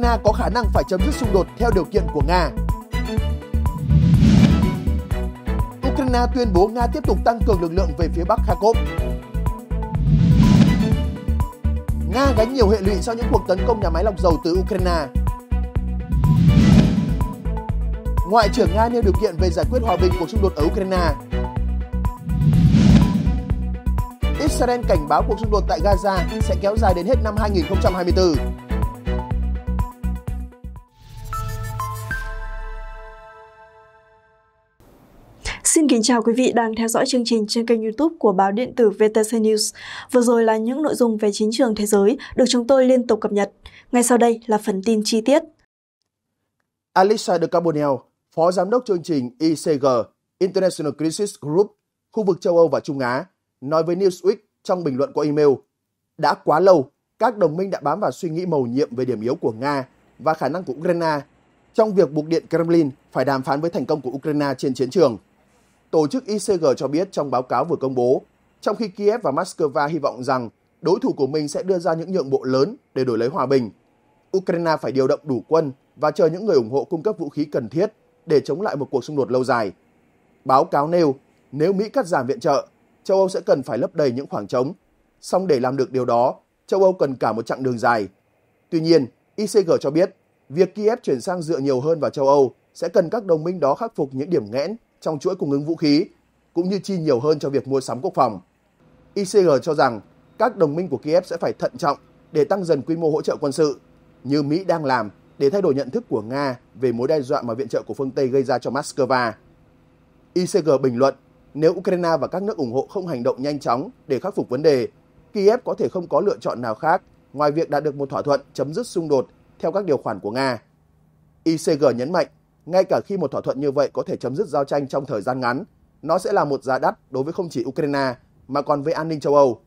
Ukraine có khả năng phải chấm dứt xung đột theo điều kiện của Nga. Ukraine tuyên bố Nga tiếp tục tăng cường lực lượng về phía bắc Kharkov. Nga gánh nhiều hệ lụy sau những cuộc tấn công nhà máy lọc dầu từ Ukraine. Ngoại trưởng Nga nêu điều kiện về giải quyết hòa bình cuộc xung đột ở Ukraine. Israel cảnh báo cuộc xung đột tại Gaza sẽ kéo dài đến hết năm 2024. kính chào quý vị đang theo dõi chương trình trên kênh youtube của báo điện tử VTC News. Vừa rồi là những nội dung về chính trường thế giới được chúng tôi liên tục cập nhật. Ngay sau đây là phần tin chi tiết. Alisa de Carbonell, Phó Giám đốc chương trình ICG, International Crisis Group, khu vực châu Âu và Trung Á, nói với Newsweek trong bình luận qua email, đã quá lâu, các đồng minh đã bám vào suy nghĩ mầu nhiệm về điểm yếu của Nga và khả năng của Ukraine trong việc buộc điện Kremlin phải đàm phán với thành công của Ukraine trên chiến trường – tổ chức ICG cho biết trong báo cáo vừa công bố, trong khi Kiev và Moscow hy vọng rằng đối thủ của mình sẽ đưa ra những nhượng bộ lớn để đổi lấy hòa bình. Ukraine phải điều động đủ quân và chờ những người ủng hộ cung cấp vũ khí cần thiết để chống lại một cuộc xung đột lâu dài. Báo cáo nêu, nếu Mỹ cắt giảm viện trợ, châu Âu sẽ cần phải lấp đầy những khoảng trống. Song để làm được điều đó, châu Âu cần cả một chặng đường dài. Tuy nhiên, ICG cho biết, việc Kiev chuyển sang dựa nhiều hơn vào châu Âu sẽ cần các đồng minh đó khắc phục những điểm nghẽn trong chuỗi cung ứng vũ khí cũng như chi nhiều hơn cho việc mua sắm quốc phòng. ICG cho rằng các đồng minh của Kiev sẽ phải thận trọng để tăng dần quy mô hỗ trợ quân sự như Mỹ đang làm để thay đổi nhận thức của Nga về mối đe dọa mà viện trợ của phương Tây gây ra cho Moscow. ICG bình luận nếu Ukraine và các nước ủng hộ không hành động nhanh chóng để khắc phục vấn đề, Kiev có thể không có lựa chọn nào khác ngoài việc đạt được một thỏa thuận chấm dứt xung đột theo các điều khoản của Nga. ICG nhấn mạnh ngay cả khi một thỏa thuận như vậy có thể chấm dứt giao tranh trong thời gian ngắn, nó sẽ là một giá đắt đối với không chỉ Ukraine mà còn với an ninh châu Âu.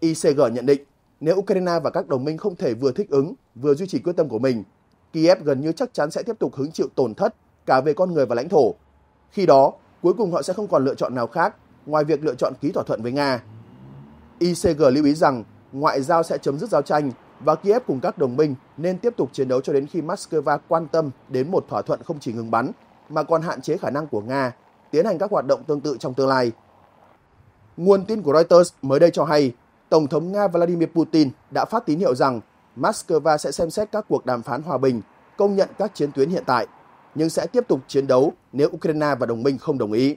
ICG nhận định, nếu Ukraine và các đồng minh không thể vừa thích ứng, vừa duy trì quyết tâm của mình, Kiev gần như chắc chắn sẽ tiếp tục hứng chịu tổn thất cả về con người và lãnh thổ. Khi đó, cuối cùng họ sẽ không còn lựa chọn nào khác ngoài việc lựa chọn ký thỏa thuận với Nga. ICG lưu ý rằng ngoại giao sẽ chấm dứt giao tranh và Kiev cùng các đồng minh nên tiếp tục chiến đấu cho đến khi Moscow quan tâm đến một thỏa thuận không chỉ ngừng bắn mà còn hạn chế khả năng của Nga tiến hành các hoạt động tương tự trong tương lai. Nguồn tin của Reuters mới đây cho hay, Tổng thống Nga Vladimir Putin đã phát tín hiệu rằng Moscow sẽ xem xét các cuộc đàm phán hòa bình, công nhận các chiến tuyến hiện tại, nhưng sẽ tiếp tục chiến đấu nếu Ukraine và đồng minh không đồng ý.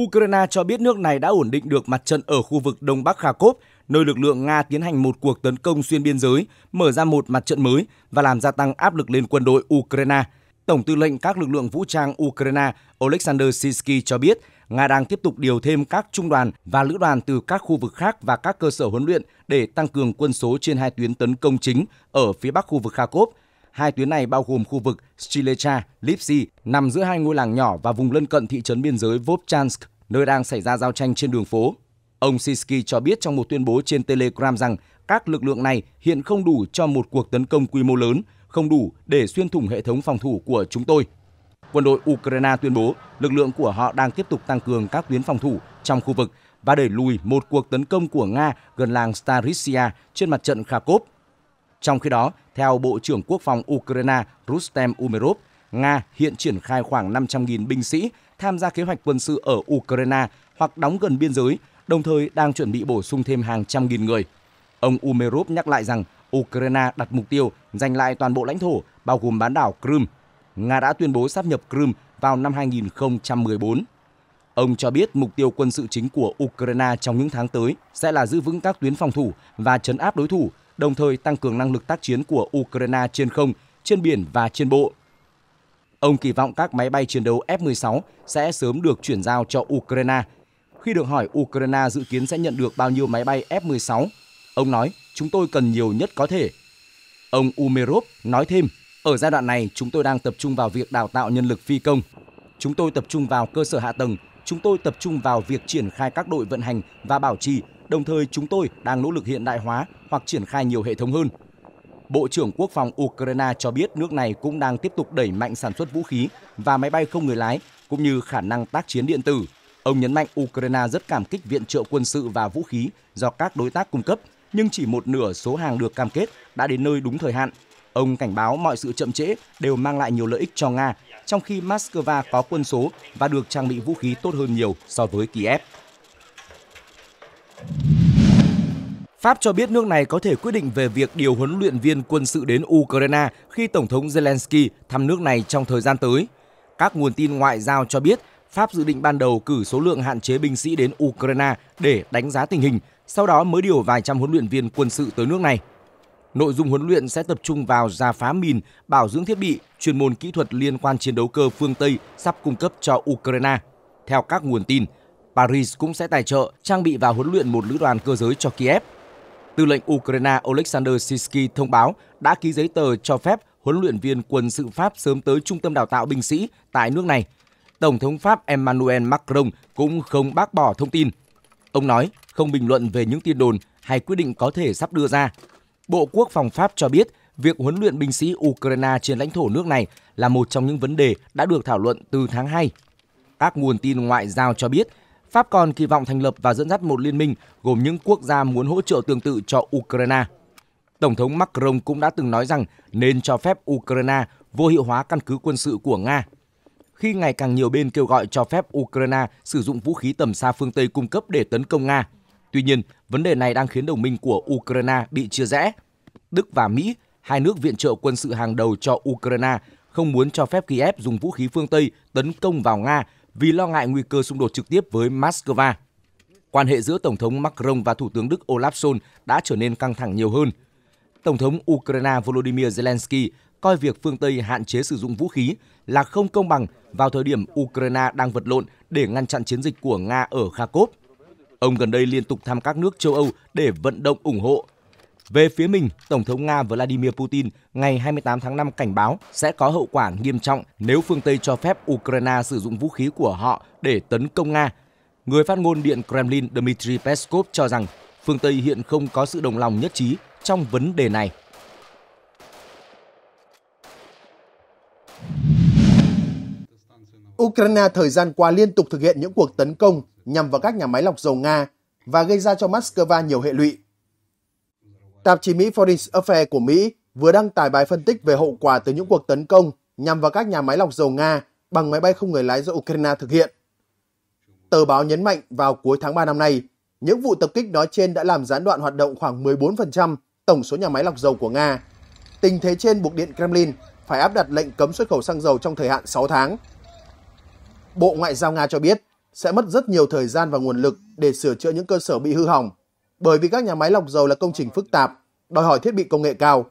Ukraine cho biết nước này đã ổn định được mặt trận ở khu vực Đông Bắc Kharkov nơi lực lượng Nga tiến hành một cuộc tấn công xuyên biên giới, mở ra một mặt trận mới và làm gia tăng áp lực lên quân đội Ukraine. Tổng tư lệnh các lực lượng vũ trang Ukraine Oleksandr Sisky cho biết, Nga đang tiếp tục điều thêm các trung đoàn và lữ đoàn từ các khu vực khác và các cơ sở huấn luyện để tăng cường quân số trên hai tuyến tấn công chính ở phía bắc khu vực Kharkov. Hai tuyến này bao gồm khu vực Stilecha, Lipsy, nằm giữa hai ngôi làng nhỏ và vùng lân cận thị trấn biên giới Vovchansk, nơi đang xảy ra giao tranh trên đường phố. Ông Sisky cho biết trong một tuyên bố trên Telegram rằng các lực lượng này hiện không đủ cho một cuộc tấn công quy mô lớn, không đủ để xuyên thủng hệ thống phòng thủ của chúng tôi. Quân đội Ukraine tuyên bố lực lượng của họ đang tiếp tục tăng cường các tuyến phòng thủ trong khu vực và đẩy lùi một cuộc tấn công của Nga gần làng Starisia trên mặt trận Kharkov. Trong khi đó, theo Bộ trưởng Quốc phòng Ukraine Rustem Umerov, Nga hiện triển khai khoảng 500.000 binh sĩ tham gia kế hoạch quân sự ở Ukraine hoặc đóng gần biên giới đồng thời đang chuẩn bị bổ sung thêm hàng trăm nghìn người. Ông Umerov nhắc lại rằng Ukraine đặt mục tiêu giành lại toàn bộ lãnh thổ, bao gồm bán đảo Crimea. Nga đã tuyên bố sáp nhập Crimea vào năm 2014. Ông cho biết mục tiêu quân sự chính của Ukraine trong những tháng tới sẽ là giữ vững các tuyến phòng thủ và chấn áp đối thủ, đồng thời tăng cường năng lực tác chiến của Ukraine trên không, trên biển và trên bộ. Ông kỳ vọng các máy bay chiến đấu F-16 sẽ sớm được chuyển giao cho Ukraine khi được hỏi Ukraine dự kiến sẽ nhận được bao nhiêu máy bay F-16, ông nói chúng tôi cần nhiều nhất có thể. Ông Umerov nói thêm, ở giai đoạn này chúng tôi đang tập trung vào việc đào tạo nhân lực phi công. Chúng tôi tập trung vào cơ sở hạ tầng, chúng tôi tập trung vào việc triển khai các đội vận hành và bảo trì, đồng thời chúng tôi đang nỗ lực hiện đại hóa hoặc triển khai nhiều hệ thống hơn. Bộ trưởng Quốc phòng Ukraine cho biết nước này cũng đang tiếp tục đẩy mạnh sản xuất vũ khí và máy bay không người lái, cũng như khả năng tác chiến điện tử. Ông nhấn mạnh Ukraine rất cảm kích viện trợ quân sự và vũ khí do các đối tác cung cấp, nhưng chỉ một nửa số hàng được cam kết đã đến nơi đúng thời hạn. Ông cảnh báo mọi sự chậm trễ đều mang lại nhiều lợi ích cho Nga, trong khi Moscow có quân số và được trang bị vũ khí tốt hơn nhiều so với Kiev. Pháp cho biết nước này có thể quyết định về việc điều huấn luyện viên quân sự đến Ukraine khi Tổng thống Zelensky thăm nước này trong thời gian tới. Các nguồn tin ngoại giao cho biết Pháp dự định ban đầu cử số lượng hạn chế binh sĩ đến Ukraine để đánh giá tình hình, sau đó mới điều vài trăm huấn luyện viên quân sự tới nước này. Nội dung huấn luyện sẽ tập trung vào ra phá mìn, bảo dưỡng thiết bị, chuyên môn kỹ thuật liên quan chiến đấu cơ phương Tây sắp cung cấp cho Ukraine. Theo các nguồn tin, Paris cũng sẽ tài trợ, trang bị và huấn luyện một lữ đoàn cơ giới cho Kiev. Tư lệnh Ukraine Oleksandr Sisky thông báo đã ký giấy tờ cho phép huấn luyện viên quân sự Pháp sớm tới trung tâm đào tạo binh sĩ tại nước này – Tổng thống Pháp Emmanuel Macron cũng không bác bỏ thông tin. Ông nói không bình luận về những tin đồn hay quyết định có thể sắp đưa ra. Bộ Quốc phòng Pháp cho biết việc huấn luyện binh sĩ Ukraine trên lãnh thổ nước này là một trong những vấn đề đã được thảo luận từ tháng 2. Các nguồn tin ngoại giao cho biết Pháp còn kỳ vọng thành lập và dẫn dắt một liên minh gồm những quốc gia muốn hỗ trợ tương tự cho Ukraine. Tổng thống Macron cũng đã từng nói rằng nên cho phép Ukraine vô hiệu hóa căn cứ quân sự của Nga khi ngày càng nhiều bên kêu gọi cho phép Ukraine sử dụng vũ khí tầm xa phương Tây cung cấp để tấn công Nga. Tuy nhiên, vấn đề này đang khiến đồng minh của Ukraine bị chia rẽ. Đức và Mỹ, hai nước viện trợ quân sự hàng đầu cho Ukraine, không muốn cho phép Kiev dùng vũ khí phương Tây tấn công vào Nga vì lo ngại nguy cơ xung đột trực tiếp với Moscow. Quan hệ giữa Tổng thống Macron và Thủ tướng Đức Olaf Scholz đã trở nên căng thẳng nhiều hơn. Tổng thống Ukraine Volodymyr Zelensky coi việc phương Tây hạn chế sử dụng vũ khí là không công bằng vào thời điểm Ukraine đang vật lộn để ngăn chặn chiến dịch của Nga ở Kharkov. Ông gần đây liên tục thăm các nước châu Âu để vận động ủng hộ. Về phía mình, Tổng thống Nga Vladimir Putin ngày 28 tháng 5 cảnh báo sẽ có hậu quả nghiêm trọng nếu phương Tây cho phép Ukraine sử dụng vũ khí của họ để tấn công Nga. Người phát ngôn Điện Kremlin Dmitry Peskov cho rằng phương Tây hiện không có sự đồng lòng nhất trí trong vấn đề này. Ukraine thời gian qua liên tục thực hiện những cuộc tấn công nhằm vào các nhà máy lọc dầu Nga và gây ra cho Moscow nhiều hệ lụy. Tạp chí Mỹ Foreign Affairs của Mỹ vừa đăng tải bài phân tích về hậu quả từ những cuộc tấn công nhằm vào các nhà máy lọc dầu Nga bằng máy bay không người lái do Ukraine thực hiện. Tờ báo nhấn mạnh vào cuối tháng 3 năm nay, những vụ tập kích nói trên đã làm gián đoạn hoạt động khoảng 14% tổng số nhà máy lọc dầu của Nga. Tình thế trên buộc Điện Kremlin phải áp đặt lệnh cấm xuất khẩu xăng dầu trong thời hạn 6 tháng Bộ Ngoại giao Nga cho biết sẽ mất rất nhiều thời gian và nguồn lực để sửa chữa những cơ sở bị hư hỏng, bởi vì các nhà máy lọc dầu là công trình phức tạp, đòi hỏi thiết bị công nghệ cao,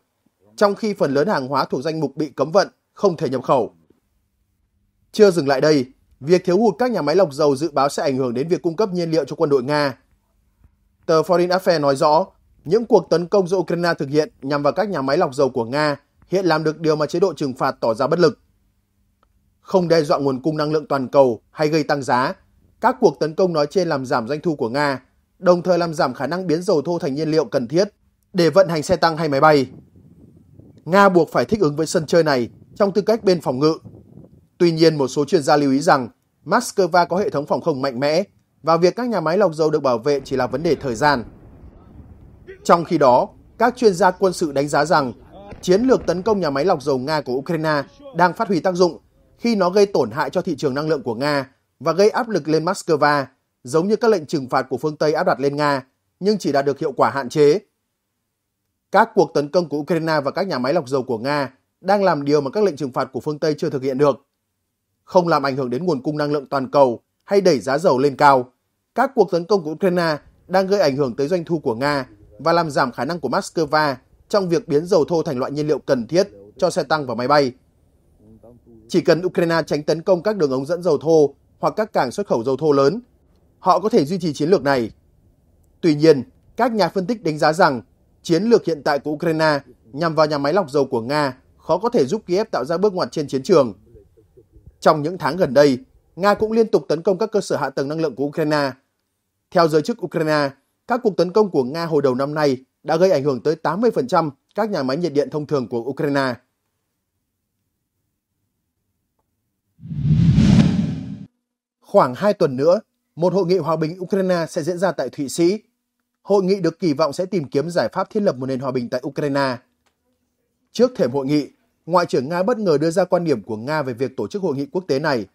trong khi phần lớn hàng hóa thuộc danh mục bị cấm vận, không thể nhập khẩu. Chưa dừng lại đây, việc thiếu hụt các nhà máy lọc dầu dự báo sẽ ảnh hưởng đến việc cung cấp nhiên liệu cho quân đội Nga. Tờ Foreign Affairs nói rõ, những cuộc tấn công do Ukraine thực hiện nhằm vào các nhà máy lọc dầu của Nga hiện làm được điều mà chế độ trừng phạt tỏ ra bất lực không đe dọa nguồn cung năng lượng toàn cầu hay gây tăng giá. Các cuộc tấn công nói trên làm giảm doanh thu của Nga, đồng thời làm giảm khả năng biến dầu thô thành nhiên liệu cần thiết để vận hành xe tăng hay máy bay. Nga buộc phải thích ứng với sân chơi này trong tư cách bên phòng ngự. Tuy nhiên, một số chuyên gia lưu ý rằng Moscow có hệ thống phòng không mạnh mẽ và việc các nhà máy lọc dầu được bảo vệ chỉ là vấn đề thời gian. Trong khi đó, các chuyên gia quân sự đánh giá rằng chiến lược tấn công nhà máy lọc dầu Nga của Ukraine đang phát huy tác dụng khi nó gây tổn hại cho thị trường năng lượng của Nga và gây áp lực lên Moscow, giống như các lệnh trừng phạt của phương Tây áp đặt lên Nga, nhưng chỉ đạt được hiệu quả hạn chế. Các cuộc tấn công của Ukraine và các nhà máy lọc dầu của Nga đang làm điều mà các lệnh trừng phạt của phương Tây chưa thực hiện được. Không làm ảnh hưởng đến nguồn cung năng lượng toàn cầu hay đẩy giá dầu lên cao, các cuộc tấn công của Ukraine đang gây ảnh hưởng tới doanh thu của Nga và làm giảm khả năng của Moscow trong việc biến dầu thô thành loại nhiên liệu cần thiết cho xe tăng và máy bay. Chỉ cần Ukraine tránh tấn công các đường ống dẫn dầu thô hoặc các cảng xuất khẩu dầu thô lớn, họ có thể duy trì chiến lược này. Tuy nhiên, các nhà phân tích đánh giá rằng chiến lược hiện tại của Ukraine nhằm vào nhà máy lọc dầu của Nga khó có thể giúp Kiev tạo ra bước ngoặt trên chiến trường. Trong những tháng gần đây, Nga cũng liên tục tấn công các cơ sở hạ tầng năng lượng của Ukraine. Theo giới chức Ukraine, các cuộc tấn công của Nga hồi đầu năm nay đã gây ảnh hưởng tới 80% các nhà máy nhiệt điện thông thường của Ukraine. Khoảng 2 tuần nữa, một hội nghị hòa bình Ukraine sẽ diễn ra tại Thụy Sĩ. Hội nghị được kỳ vọng sẽ tìm kiếm giải pháp thiết lập một nền hòa bình tại Ukraine. Trước thềm hội nghị, Ngoại trưởng Nga bất ngờ đưa ra quan điểm của Nga về việc tổ chức hội nghị quốc tế này,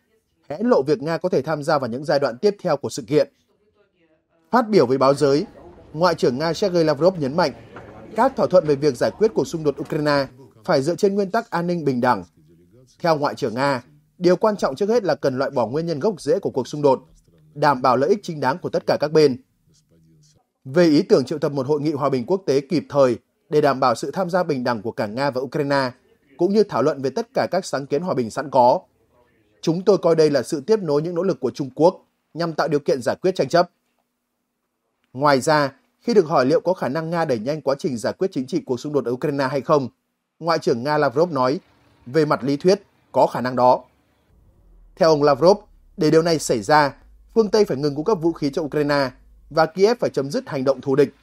hé lộ việc Nga có thể tham gia vào những giai đoạn tiếp theo của sự kiện. Phát biểu với báo giới, Ngoại trưởng Nga Sergei Lavrov nhấn mạnh các thỏa thuận về việc giải quyết cuộc xung đột Ukraine phải dựa trên nguyên tắc an ninh bình đẳng. Theo Ngoại trưởng Nga, Điều quan trọng trước hết là cần loại bỏ nguyên nhân gốc rễ của cuộc xung đột, đảm bảo lợi ích chính đáng của tất cả các bên. Về ý tưởng triệu tập một hội nghị hòa bình quốc tế kịp thời để đảm bảo sự tham gia bình đẳng của cả Nga và Ukraine, cũng như thảo luận về tất cả các sáng kiến hòa bình sẵn có. Chúng tôi coi đây là sự tiếp nối những nỗ lực của Trung Quốc nhằm tạo điều kiện giải quyết tranh chấp. Ngoài ra, khi được hỏi liệu có khả năng Nga đẩy nhanh quá trình giải quyết chính trị cuộc xung đột ở Ukraine hay không, Ngoại trưởng Nga Lavrov nói, về mặt lý thuyết, có khả năng đó. Theo ông Lavrov, để điều này xảy ra, phương Tây phải ngừng cung cấp vũ khí cho Ukraine và Kiev phải chấm dứt hành động thù địch.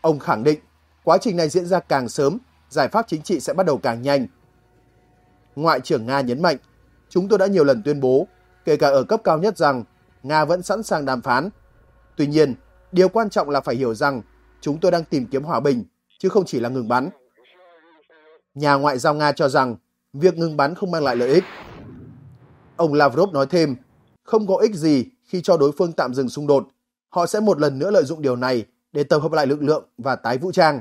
Ông khẳng định, quá trình này diễn ra càng sớm, giải pháp chính trị sẽ bắt đầu càng nhanh. Ngoại trưởng Nga nhấn mạnh, chúng tôi đã nhiều lần tuyên bố, kể cả ở cấp cao nhất rằng Nga vẫn sẵn sàng đàm phán. Tuy nhiên, điều quan trọng là phải hiểu rằng chúng tôi đang tìm kiếm hòa bình, chứ không chỉ là ngừng bắn. Nhà ngoại giao Nga cho rằng việc ngừng bắn không mang lại lợi ích. Ông Lavrov nói thêm, không có ích gì khi cho đối phương tạm dừng xung đột. Họ sẽ một lần nữa lợi dụng điều này để tập hợp lại lực lượng và tái vũ trang.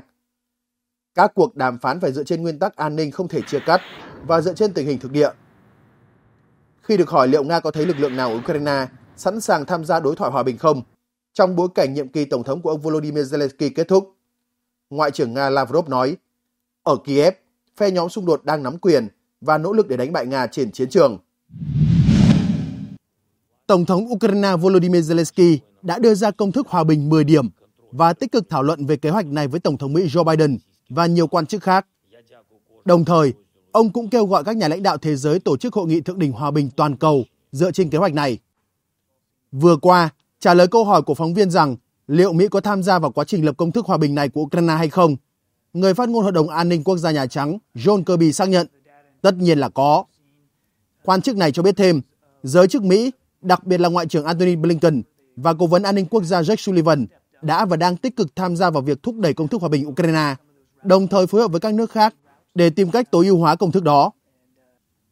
Các cuộc đàm phán phải dựa trên nguyên tắc an ninh không thể chia cắt và dựa trên tình hình thực địa. Khi được hỏi liệu Nga có thấy lực lượng nào ở Ukraine sẵn sàng tham gia đối thoại hòa bình không, trong bối cảnh nhiệm kỳ tổng thống của ông Volodymyr Zelensky kết thúc, Ngoại trưởng Nga Lavrov nói, ở Kiev, phe nhóm xung đột đang nắm quyền và nỗ lực để đánh bại Nga trên chiến trường. Tổng thống Ukraine Volodymyr Zelensky đã đưa ra công thức hòa bình 10 điểm và tích cực thảo luận về kế hoạch này với Tổng thống Mỹ Joe Biden và nhiều quan chức khác. Đồng thời, ông cũng kêu gọi các nhà lãnh đạo thế giới tổ chức hội nghị thượng đỉnh hòa bình toàn cầu dựa trên kế hoạch này. Vừa qua, trả lời câu hỏi của phóng viên rằng liệu Mỹ có tham gia vào quá trình lập công thức hòa bình này của Ukraine hay không, người phát ngôn Hội đồng An ninh Quốc gia Nhà Trắng John Kirby xác nhận, tất nhiên là có. Quan chức này cho biết thêm, giới chức Mỹ đặc biệt là Ngoại trưởng Antony Blinken và Cố vấn An ninh Quốc gia Jake Sullivan đã và đang tích cực tham gia vào việc thúc đẩy công thức hòa bình Ukraine, đồng thời phối hợp với các nước khác để tìm cách tối ưu hóa công thức đó.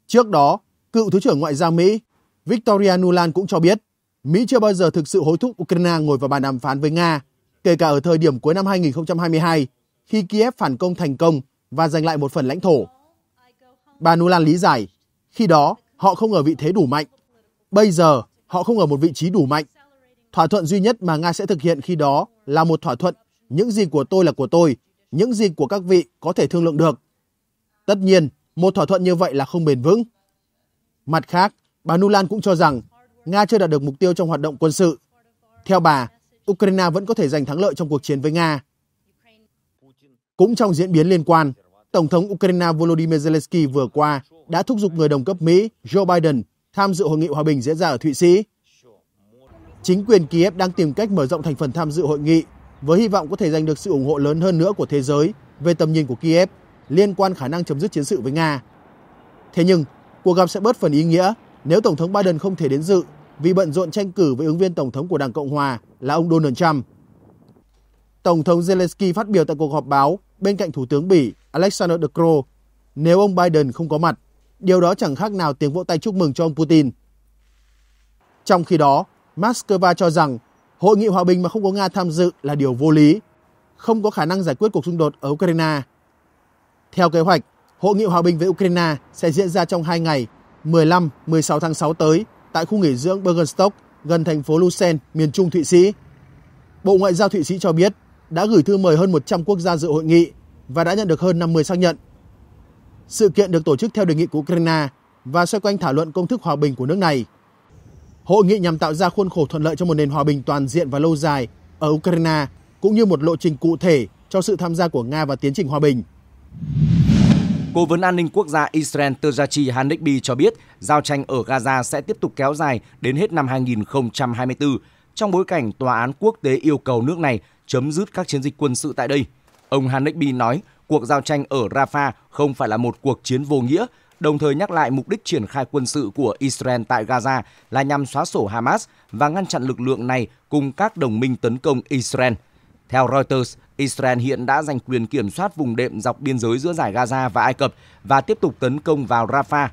Trước đó, cựu Thứ trưởng Ngoại giao Mỹ Victoria Nuland cũng cho biết Mỹ chưa bao giờ thực sự hối thúc Ukraine ngồi vào bàn đàm phán với Nga, kể cả ở thời điểm cuối năm 2022 khi Kiev phản công thành công và giành lại một phần lãnh thổ. Bà Nuland lý giải, khi đó họ không ở vị thế đủ mạnh Bây giờ, họ không ở một vị trí đủ mạnh. Thỏa thuận duy nhất mà Nga sẽ thực hiện khi đó là một thỏa thuận những gì của tôi là của tôi, những gì của các vị có thể thương lượng được. Tất nhiên, một thỏa thuận như vậy là không bền vững. Mặt khác, bà Nulan cũng cho rằng Nga chưa đạt được mục tiêu trong hoạt động quân sự. Theo bà, Ukraine vẫn có thể giành thắng lợi trong cuộc chiến với Nga. Cũng trong diễn biến liên quan, Tổng thống Ukraine Volodymyr Zelensky vừa qua đã thúc giục người đồng cấp Mỹ Joe Biden tham dự hội nghị hòa bình diễn ra ở Thụy Sĩ. Chính quyền Kiev đang tìm cách mở rộng thành phần tham dự hội nghị với hy vọng có thể giành được sự ủng hộ lớn hơn nữa của thế giới về tầm nhìn của Kiev liên quan khả năng chấm dứt chiến sự với Nga. Thế nhưng, cuộc gặp sẽ bớt phần ý nghĩa nếu Tổng thống Biden không thể đến dự vì bận rộn tranh cử với ứng viên Tổng thống của Đảng Cộng Hòa là ông Donald Trump. Tổng thống Zelensky phát biểu tại cuộc họp báo bên cạnh Thủ tướng Bỉ Alexander De Croo nếu ông Biden không có mặt Điều đó chẳng khác nào tiếng vỗ tay chúc mừng cho ông Putin. Trong khi đó, Moscow cho rằng hội nghị hòa bình mà không có Nga tham dự là điều vô lý, không có khả năng giải quyết cuộc xung đột ở Ukraine. Theo kế hoạch, hội nghị hòa bình với Ukraine sẽ diễn ra trong 2 ngày, 15-16 tháng 6 tới tại khu nghỉ dưỡng Bergenstock gần thành phố Lucerne, miền trung Thụy Sĩ. Bộ Ngoại giao Thụy Sĩ cho biết đã gửi thư mời hơn 100 quốc gia dự hội nghị và đã nhận được hơn 50 xác nhận. Sự kiện được tổ chức theo đề nghị của Ukraine và xoay quanh thảo luận công thức hòa bình của nước này. Hội nghị nhằm tạo ra khuôn khổ thuận lợi cho một nền hòa bình toàn diện và lâu dài ở Ukraine, cũng như một lộ trình cụ thể cho sự tham gia của Nga vào tiến trình hòa bình. Cố vấn an ninh quốc gia Israel Terjachi Hanekbi cho biết giao tranh ở Gaza sẽ tiếp tục kéo dài đến hết năm 2024 trong bối cảnh tòa án quốc tế yêu cầu nước này chấm dứt các chiến dịch quân sự tại đây. Ông Hanekbi nói cuộc giao tranh ở Rafah không phải là một cuộc chiến vô nghĩa, đồng thời nhắc lại mục đích triển khai quân sự của Israel tại Gaza là nhằm xóa sổ Hamas và ngăn chặn lực lượng này cùng các đồng minh tấn công Israel. Theo Reuters, Israel hiện đã giành quyền kiểm soát vùng đệm dọc biên giới giữa giải Gaza và Ai Cập và tiếp tục tấn công vào Rafah.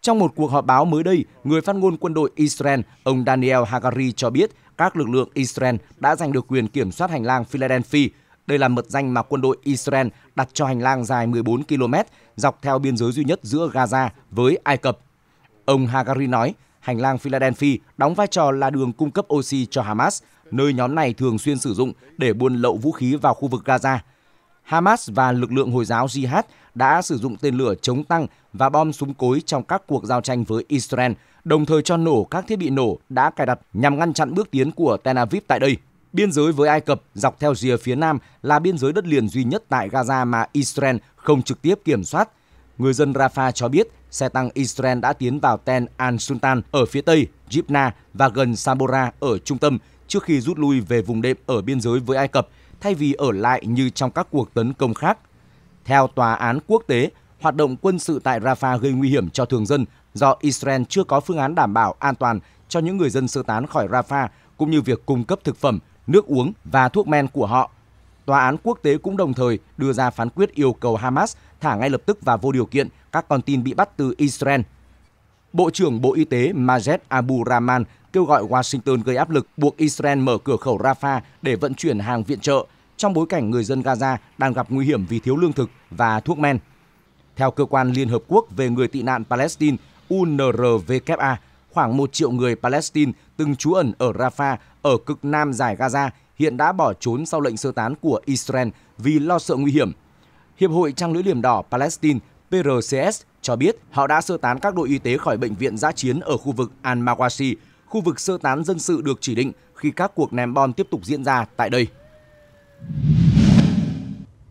Trong một cuộc họp báo mới đây, người phát ngôn quân đội Israel, ông Daniel Hagari cho biết các lực lượng Israel đã giành được quyền kiểm soát hành lang Philadelphia, đây là mật danh mà quân đội Israel đặt cho hành lang dài 14 km dọc theo biên giới duy nhất giữa Gaza với Ai Cập. Ông Hagari nói, hành lang Philadelphia đóng vai trò là đường cung cấp oxy cho Hamas, nơi nhóm này thường xuyên sử dụng để buôn lậu vũ khí vào khu vực Gaza. Hamas và lực lượng Hồi giáo Jihad đã sử dụng tên lửa chống tăng và bom súng cối trong các cuộc giao tranh với Israel, đồng thời cho nổ các thiết bị nổ đã cài đặt nhằm ngăn chặn bước tiến của Tel Aviv tại đây. Biên giới với Ai Cập dọc theo rìa phía nam là biên giới đất liền duy nhất tại Gaza mà Israel không trực tiếp kiểm soát. Người dân Rafah cho biết xe tăng Israel đã tiến vào Ten Al-Sultan ở phía tây, Jibna và gần Samora ở trung tâm trước khi rút lui về vùng đệm ở biên giới với Ai Cập thay vì ở lại như trong các cuộc tấn công khác. Theo Tòa án quốc tế, hoạt động quân sự tại Rafah gây nguy hiểm cho thường dân do Israel chưa có phương án đảm bảo an toàn cho những người dân sơ tán khỏi Rafah cũng như việc cung cấp thực phẩm – nước uống và thuốc men của họ. Tòa án quốc tế cũng đồng thời đưa ra phán quyết yêu cầu Hamas thả ngay lập tức và vô điều kiện các con tin bị bắt từ Israel. Bộ trưởng Bộ Y tế Majed Abu Rahman kêu gọi Washington gây áp lực buộc Israel mở cửa khẩu Rafah để vận chuyển hàng viện trợ trong bối cảnh người dân Gaza đang gặp nguy hiểm vì thiếu lương thực và thuốc men. Theo cơ quan Liên Hợp Quốc về người tị nạn Palestine UNRWA, khoảng 1 triệu người Palestine từng trú ẩn ở Rafah ở cực nam giải Gaza hiện đã bỏ trốn sau lệnh sơ tán của Israel vì lo sợ nguy hiểm. Hiệp hội Trăng lưỡi liềm đỏ Palestine PRCS cho biết họ đã sơ tán các đội y tế khỏi bệnh viện giã chiến ở khu vực al mawasi khu vực sơ tán dân sự được chỉ định khi các cuộc ném bom tiếp tục diễn ra tại đây.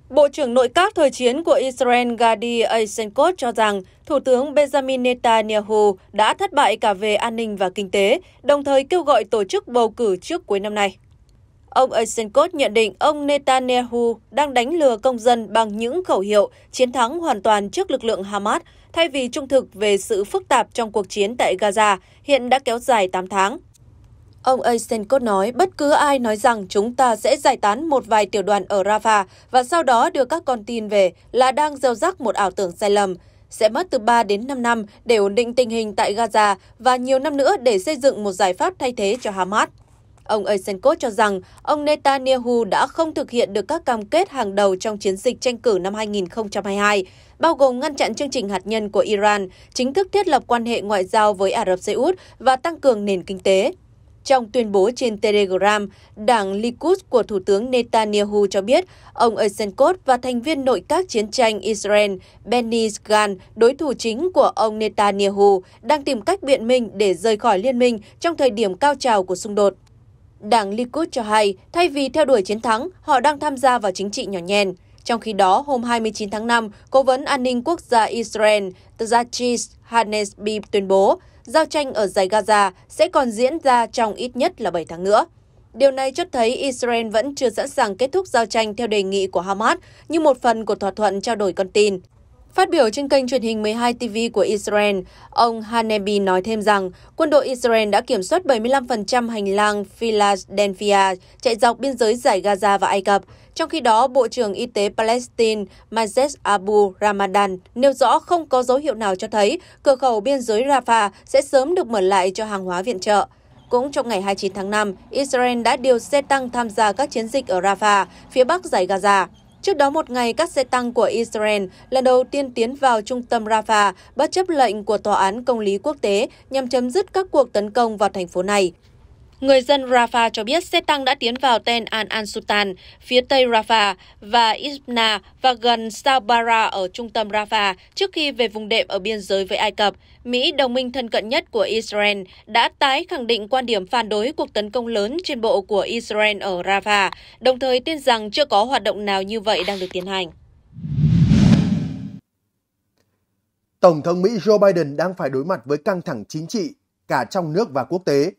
Bộ trưởng nội các thời chiến của Israel Gadi Eisenkot cho rằng Thủ tướng Benjamin Netanyahu đã thất bại cả về an ninh và kinh tế, đồng thời kêu gọi tổ chức bầu cử trước cuối năm nay. Ông Eisenkot nhận định ông Netanyahu đang đánh lừa công dân bằng những khẩu hiệu chiến thắng hoàn toàn trước lực lượng Hamas thay vì trung thực về sự phức tạp trong cuộc chiến tại Gaza hiện đã kéo dài 8 tháng. Ông Eisenkot nói bất cứ ai nói rằng chúng ta sẽ giải tán một vài tiểu đoàn ở Rafah và sau đó đưa các con tin về là đang gieo rắc một ảo tưởng sai lầm. Sẽ mất từ 3 đến 5 năm để ổn định tình hình tại Gaza và nhiều năm nữa để xây dựng một giải pháp thay thế cho Hamas. Ông Eisenkot cho rằng ông Netanyahu đã không thực hiện được các cam kết hàng đầu trong chiến dịch tranh cử năm 2022, bao gồm ngăn chặn chương trình hạt nhân của Iran, chính thức thiết lập quan hệ ngoại giao với Ả Rập Xê Út và tăng cường nền kinh tế. Trong tuyên bố trên Telegram, đảng Likud của Thủ tướng Netanyahu cho biết ông Eisenkot và thành viên nội các chiến tranh Israel Benny Gantz, đối thủ chính của ông Netanyahu, đang tìm cách biện minh để rời khỏi liên minh trong thời điểm cao trào của xung đột. Đảng Likud cho hay, thay vì theo đuổi chiến thắng, họ đang tham gia vào chính trị nhỏ nhen. Trong khi đó, hôm 29 tháng 5, Cố vấn An ninh Quốc gia Israel Tzachis Hanesbi tuyên bố giao tranh ở giải Gaza sẽ còn diễn ra trong ít nhất là 7 tháng nữa. Điều này cho thấy Israel vẫn chưa sẵn sàng kết thúc giao tranh theo đề nghị của Hamas như một phần của thỏa thuận trao đổi con tin. Phát biểu trên kênh truyền hình 12 TV của Israel, ông Hanebi nói thêm rằng quân đội Israel đã kiểm soát 75% hành lang Philadelphia chạy dọc biên giới giải Gaza và Ai Cập. Trong khi đó, Bộ trưởng Y tế Palestine Mazes Abu Ramadan nêu rõ không có dấu hiệu nào cho thấy cửa khẩu biên giới Rafah sẽ sớm được mở lại cho hàng hóa viện trợ. Cũng trong ngày 29 tháng 5, Israel đã điều xe tăng tham gia các chiến dịch ở Rafah, phía bắc giải Gaza. Trước đó một ngày, các xe tăng của Israel lần đầu tiên tiến vào trung tâm Rafah bất chấp lệnh của Tòa án Công lý Quốc tế nhằm chấm dứt các cuộc tấn công vào thành phố này. Người dân Rafah cho biết xe tăng đã tiến vào Ten An sultan phía tây Rafah và Isna và gần Sabara ở trung tâm Rafah trước khi về vùng đệm ở biên giới với Ai Cập. Mỹ, đồng minh thân cận nhất của Israel, đã tái khẳng định quan điểm phản đối cuộc tấn công lớn trên bộ của Israel ở Rafah, đồng thời tin rằng chưa có hoạt động nào như vậy đang được tiến hành. Tổng thống Mỹ Joe Biden đang phải đối mặt với căng thẳng chính trị cả trong nước và quốc tế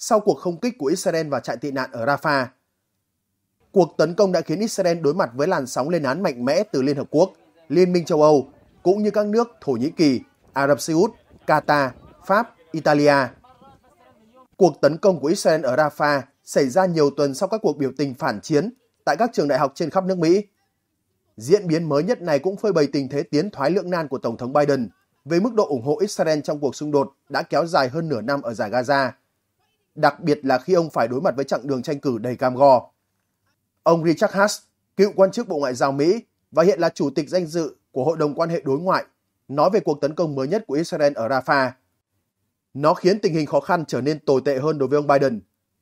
sau cuộc không kích của Israel và trại tị nạn ở Rafah. Cuộc tấn công đã khiến Israel đối mặt với làn sóng lên án mạnh mẽ từ Liên Hợp Quốc, Liên minh châu Âu, cũng như các nước Thổ Nhĩ Kỳ, Ả Rập Xê Út, Qatar, Pháp, Italia. Cuộc tấn công của Israel ở Rafah xảy ra nhiều tuần sau các cuộc biểu tình phản chiến tại các trường đại học trên khắp nước Mỹ. Diễn biến mới nhất này cũng phơi bày tình thế tiến thoái lưỡng nan của Tổng thống Biden về mức độ ủng hộ Israel trong cuộc xung đột đã kéo dài hơn nửa năm ở giải Gaza đặc biệt là khi ông phải đối mặt với chặng đường tranh cử đầy cam go. Ông Richard Haas, cựu quan chức Bộ Ngoại giao Mỹ và hiện là chủ tịch danh dự của Hội đồng quan hệ đối ngoại, nói về cuộc tấn công mới nhất của Israel ở Rafah. Nó khiến tình hình khó khăn trở nên tồi tệ hơn đối với ông Biden.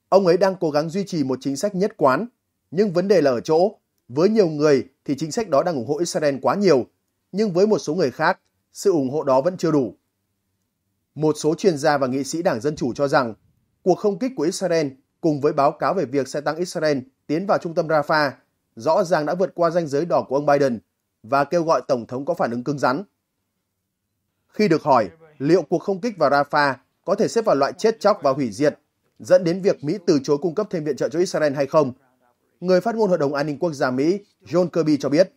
Ông ấy đang cố gắng duy trì một chính sách nhất quán, nhưng vấn đề là ở chỗ, với nhiều người thì chính sách đó đang ủng hộ Israel quá nhiều, nhưng với một số người khác, sự ủng hộ đó vẫn chưa đủ. Một số chuyên gia và nghị sĩ Đảng Dân Chủ cho rằng Cuộc không kích của Israel cùng với báo cáo về việc xe tăng Israel tiến vào trung tâm Rafah rõ ràng đã vượt qua ranh giới đỏ của ông Biden và kêu gọi Tổng thống có phản ứng cứng rắn. Khi được hỏi liệu cuộc không kích vào Rafah có thể xếp vào loại chết chóc và hủy diệt dẫn đến việc Mỹ từ chối cung cấp thêm viện trợ cho Israel hay không, người phát ngôn Hội đồng An ninh Quốc gia Mỹ John Kirby cho biết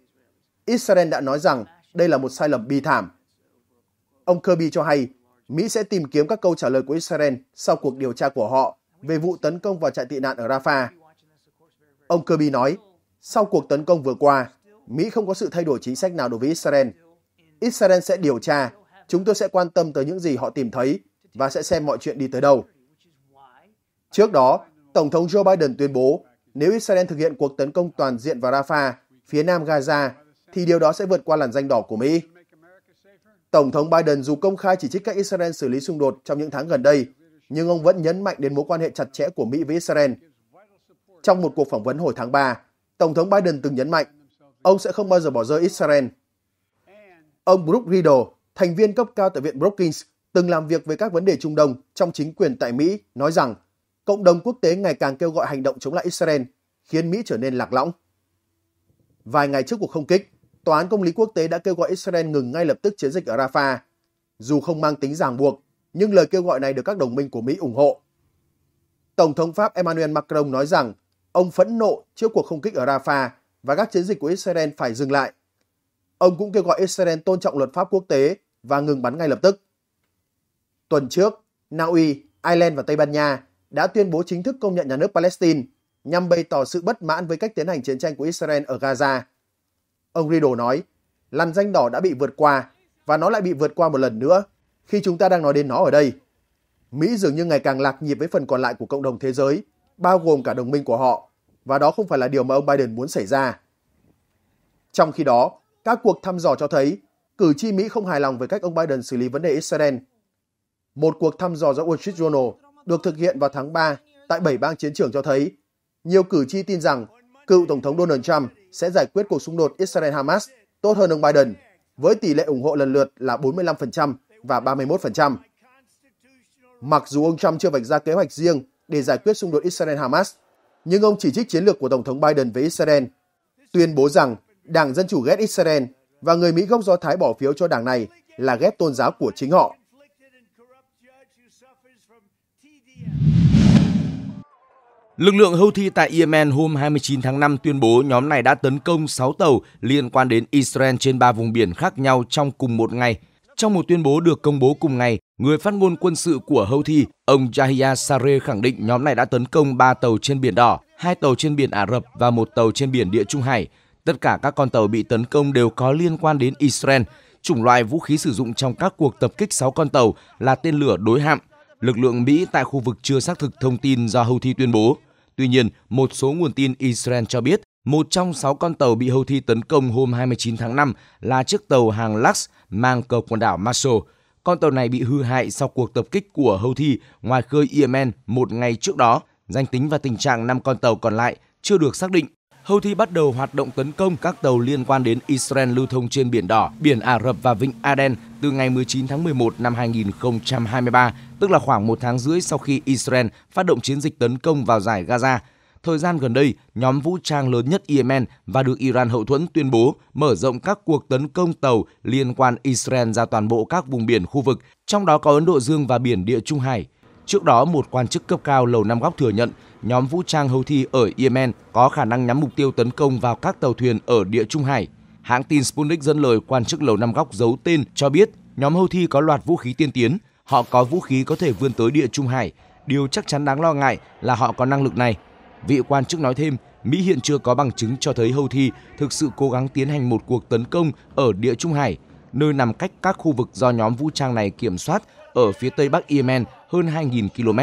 Israel đã nói rằng đây là một sai lầm bi thảm. Ông Kirby cho hay Mỹ sẽ tìm kiếm các câu trả lời của Israel sau cuộc điều tra của họ về vụ tấn công vào trại tị nạn ở Rafah. Ông Kirby nói, sau cuộc tấn công vừa qua, Mỹ không có sự thay đổi chính sách nào đối với Israel. Israel sẽ điều tra, chúng tôi sẽ quan tâm tới những gì họ tìm thấy và sẽ xem mọi chuyện đi tới đâu. Trước đó, Tổng thống Joe Biden tuyên bố nếu Israel thực hiện cuộc tấn công toàn diện vào Rafah, phía nam Gaza, thì điều đó sẽ vượt qua làn danh đỏ của Mỹ. Tổng thống Biden dù công khai chỉ trích cách Israel xử lý xung đột trong những tháng gần đây, nhưng ông vẫn nhấn mạnh đến mối quan hệ chặt chẽ của Mỹ với Israel. Trong một cuộc phỏng vấn hồi tháng 3, Tổng thống Biden từng nhấn mạnh ông sẽ không bao giờ bỏ rơi Israel. Ông Brooke Riddle, thành viên cấp cao tại Viện Brookings, từng làm việc về các vấn đề Trung Đông trong chính quyền tại Mỹ, nói rằng cộng đồng quốc tế ngày càng kêu gọi hành động chống lại Israel, khiến Mỹ trở nên lạc lõng. Vài ngày trước cuộc không kích, Tòa án Công lý Quốc tế đã kêu gọi Israel ngừng ngay lập tức chiến dịch ở Rafah. Dù không mang tính ràng buộc, nhưng lời kêu gọi này được các đồng minh của Mỹ ủng hộ. Tổng thống Pháp Emmanuel Macron nói rằng ông phẫn nộ trước cuộc không kích ở Rafah và các chiến dịch của Israel phải dừng lại. Ông cũng kêu gọi Israel tôn trọng luật pháp quốc tế và ngừng bắn ngay lập tức. Tuần trước, Na Uy, Ireland và Tây Ban Nha đã tuyên bố chính thức công nhận nhà nước Palestine nhằm bày tỏ sự bất mãn với cách tiến hành chiến tranh của Israel ở Gaza. Ông Riddle nói, lằn danh đỏ đã bị vượt qua và nó lại bị vượt qua một lần nữa khi chúng ta đang nói đến nó ở đây. Mỹ dường như ngày càng lạc nhịp với phần còn lại của cộng đồng thế giới, bao gồm cả đồng minh của họ, và đó không phải là điều mà ông Biden muốn xảy ra. Trong khi đó, các cuộc thăm dò cho thấy cử tri Mỹ không hài lòng với cách ông Biden xử lý vấn đề Israel. Một cuộc thăm dò do Wall Street Journal được thực hiện vào tháng 3 tại 7 bang chiến trường cho thấy nhiều cử tri tin rằng cựu Tổng thống Donald Trump sẽ giải quyết cuộc xung đột Israel-Hamas tốt hơn ông Biden, với tỷ lệ ủng hộ lần lượt là 45% và 31%. Mặc dù ông Trump chưa vạch ra kế hoạch riêng để giải quyết xung đột Israel-Hamas, nhưng ông chỉ trích chiến lược của Tổng thống Biden với Israel, tuyên bố rằng Đảng Dân Chủ ghét Israel và người Mỹ gốc Do Thái bỏ phiếu cho đảng này là ghét tôn giáo của chính họ. Lực lượng Houthi tại Yemen hôm 29 tháng 5 tuyên bố nhóm này đã tấn công 6 tàu liên quan đến Israel trên 3 vùng biển khác nhau trong cùng một ngày. Trong một tuyên bố được công bố cùng ngày, người phát ngôn quân sự của Houthi, ông Jahia Sare khẳng định nhóm này đã tấn công 3 tàu trên biển Đỏ, 2 tàu trên biển Ả Rập và một tàu trên biển Địa Trung Hải. Tất cả các con tàu bị tấn công đều có liên quan đến Israel. Chủng loại vũ khí sử dụng trong các cuộc tập kích 6 con tàu là tên lửa đối hạm. Lực lượng Mỹ tại khu vực chưa xác thực thông tin do Houthi tuyên bố. Tuy nhiên, một số nguồn tin Israel cho biết một trong sáu con tàu bị Houthi tấn công hôm 29 tháng 5 là chiếc tàu hàng Lux mang cờ quần đảo Marshall. Con tàu này bị hư hại sau cuộc tập kích của Houthi ngoài khơi Yemen một ngày trước đó. Danh tính và tình trạng năm con tàu còn lại chưa được xác định. Houthi bắt đầu hoạt động tấn công các tàu liên quan đến Israel lưu thông trên Biển Đỏ, Biển Ả Rập và Vịnh Aden từ ngày 19 tháng 11 năm 2023, tức là khoảng một tháng rưỡi sau khi Israel phát động chiến dịch tấn công vào giải Gaza. Thời gian gần đây, nhóm vũ trang lớn nhất Yemen và được Iran hậu thuẫn tuyên bố mở rộng các cuộc tấn công tàu liên quan Israel ra toàn bộ các vùng biển khu vực, trong đó có Ấn Độ Dương và biển Địa Trung Hải. Trước đó, một quan chức cấp cao Lầu Năm Góc thừa nhận nhóm vũ trang Houthi ở Yemen có khả năng nhắm mục tiêu tấn công vào các tàu thuyền ở địa Trung Hải. Hãng tin Sputnik dẫn lời quan chức Lầu Năm Góc giấu tên cho biết nhóm Houthi có loạt vũ khí tiên tiến, họ có vũ khí có thể vươn tới địa Trung Hải. Điều chắc chắn đáng lo ngại là họ có năng lực này. Vị quan chức nói thêm, Mỹ hiện chưa có bằng chứng cho thấy Houthi thực sự cố gắng tiến hành một cuộc tấn công ở địa Trung Hải, nơi nằm cách các khu vực do nhóm vũ trang này kiểm soát ở phía tây bắc Yemen hơn 2.000 km.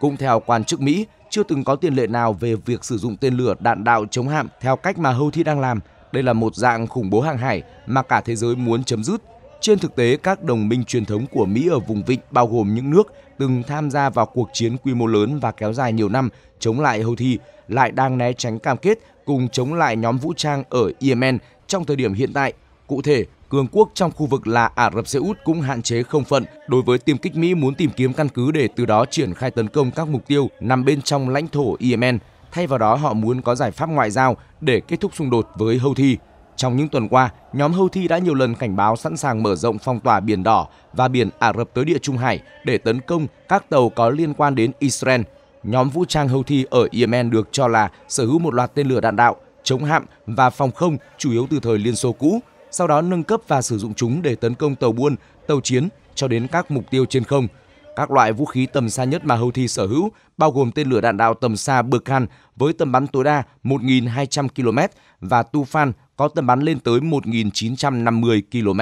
Cũng theo quan chức Mỹ, chưa từng có tiền lệ nào về việc sử dụng tên lửa đạn đạo chống hạm theo cách mà Houthi đang làm. Đây là một dạng khủng bố hàng hải mà cả thế giới muốn chấm dứt. Trên thực tế, các đồng minh truyền thống của Mỹ ở vùng vịnh bao gồm những nước từng tham gia vào cuộc chiến quy mô lớn và kéo dài nhiều năm chống lại Houthi lại đang né tránh cam kết cùng chống lại nhóm vũ trang ở Yemen trong thời điểm hiện tại. Cụ thể, cường quốc trong khu vực là Ả Rập Xê Út cũng hạn chế không phận đối với tiêm kích Mỹ muốn tìm kiếm căn cứ để từ đó triển khai tấn công các mục tiêu nằm bên trong lãnh thổ Yemen. Thay vào đó, họ muốn có giải pháp ngoại giao để kết thúc xung đột với Houthi. Trong những tuần qua, nhóm Houthi đã nhiều lần cảnh báo sẵn sàng mở rộng phong tỏa biển đỏ và biển Ả Rập tới địa Trung Hải để tấn công các tàu có liên quan đến Israel. Nhóm vũ trang Houthi ở Yemen được cho là sở hữu một loạt tên lửa đạn đạo, chống hạm và phòng không chủ yếu từ thời Liên Xô cũ sau đó nâng cấp và sử dụng chúng để tấn công tàu buôn, tàu chiến cho đến các mục tiêu trên không. Các loại vũ khí tầm xa nhất mà Houthi sở hữu bao gồm tên lửa đạn đạo tầm xa Burkhan với tầm bắn tối đa 1.200 km và Tufan có tầm bắn lên tới 1.950 km.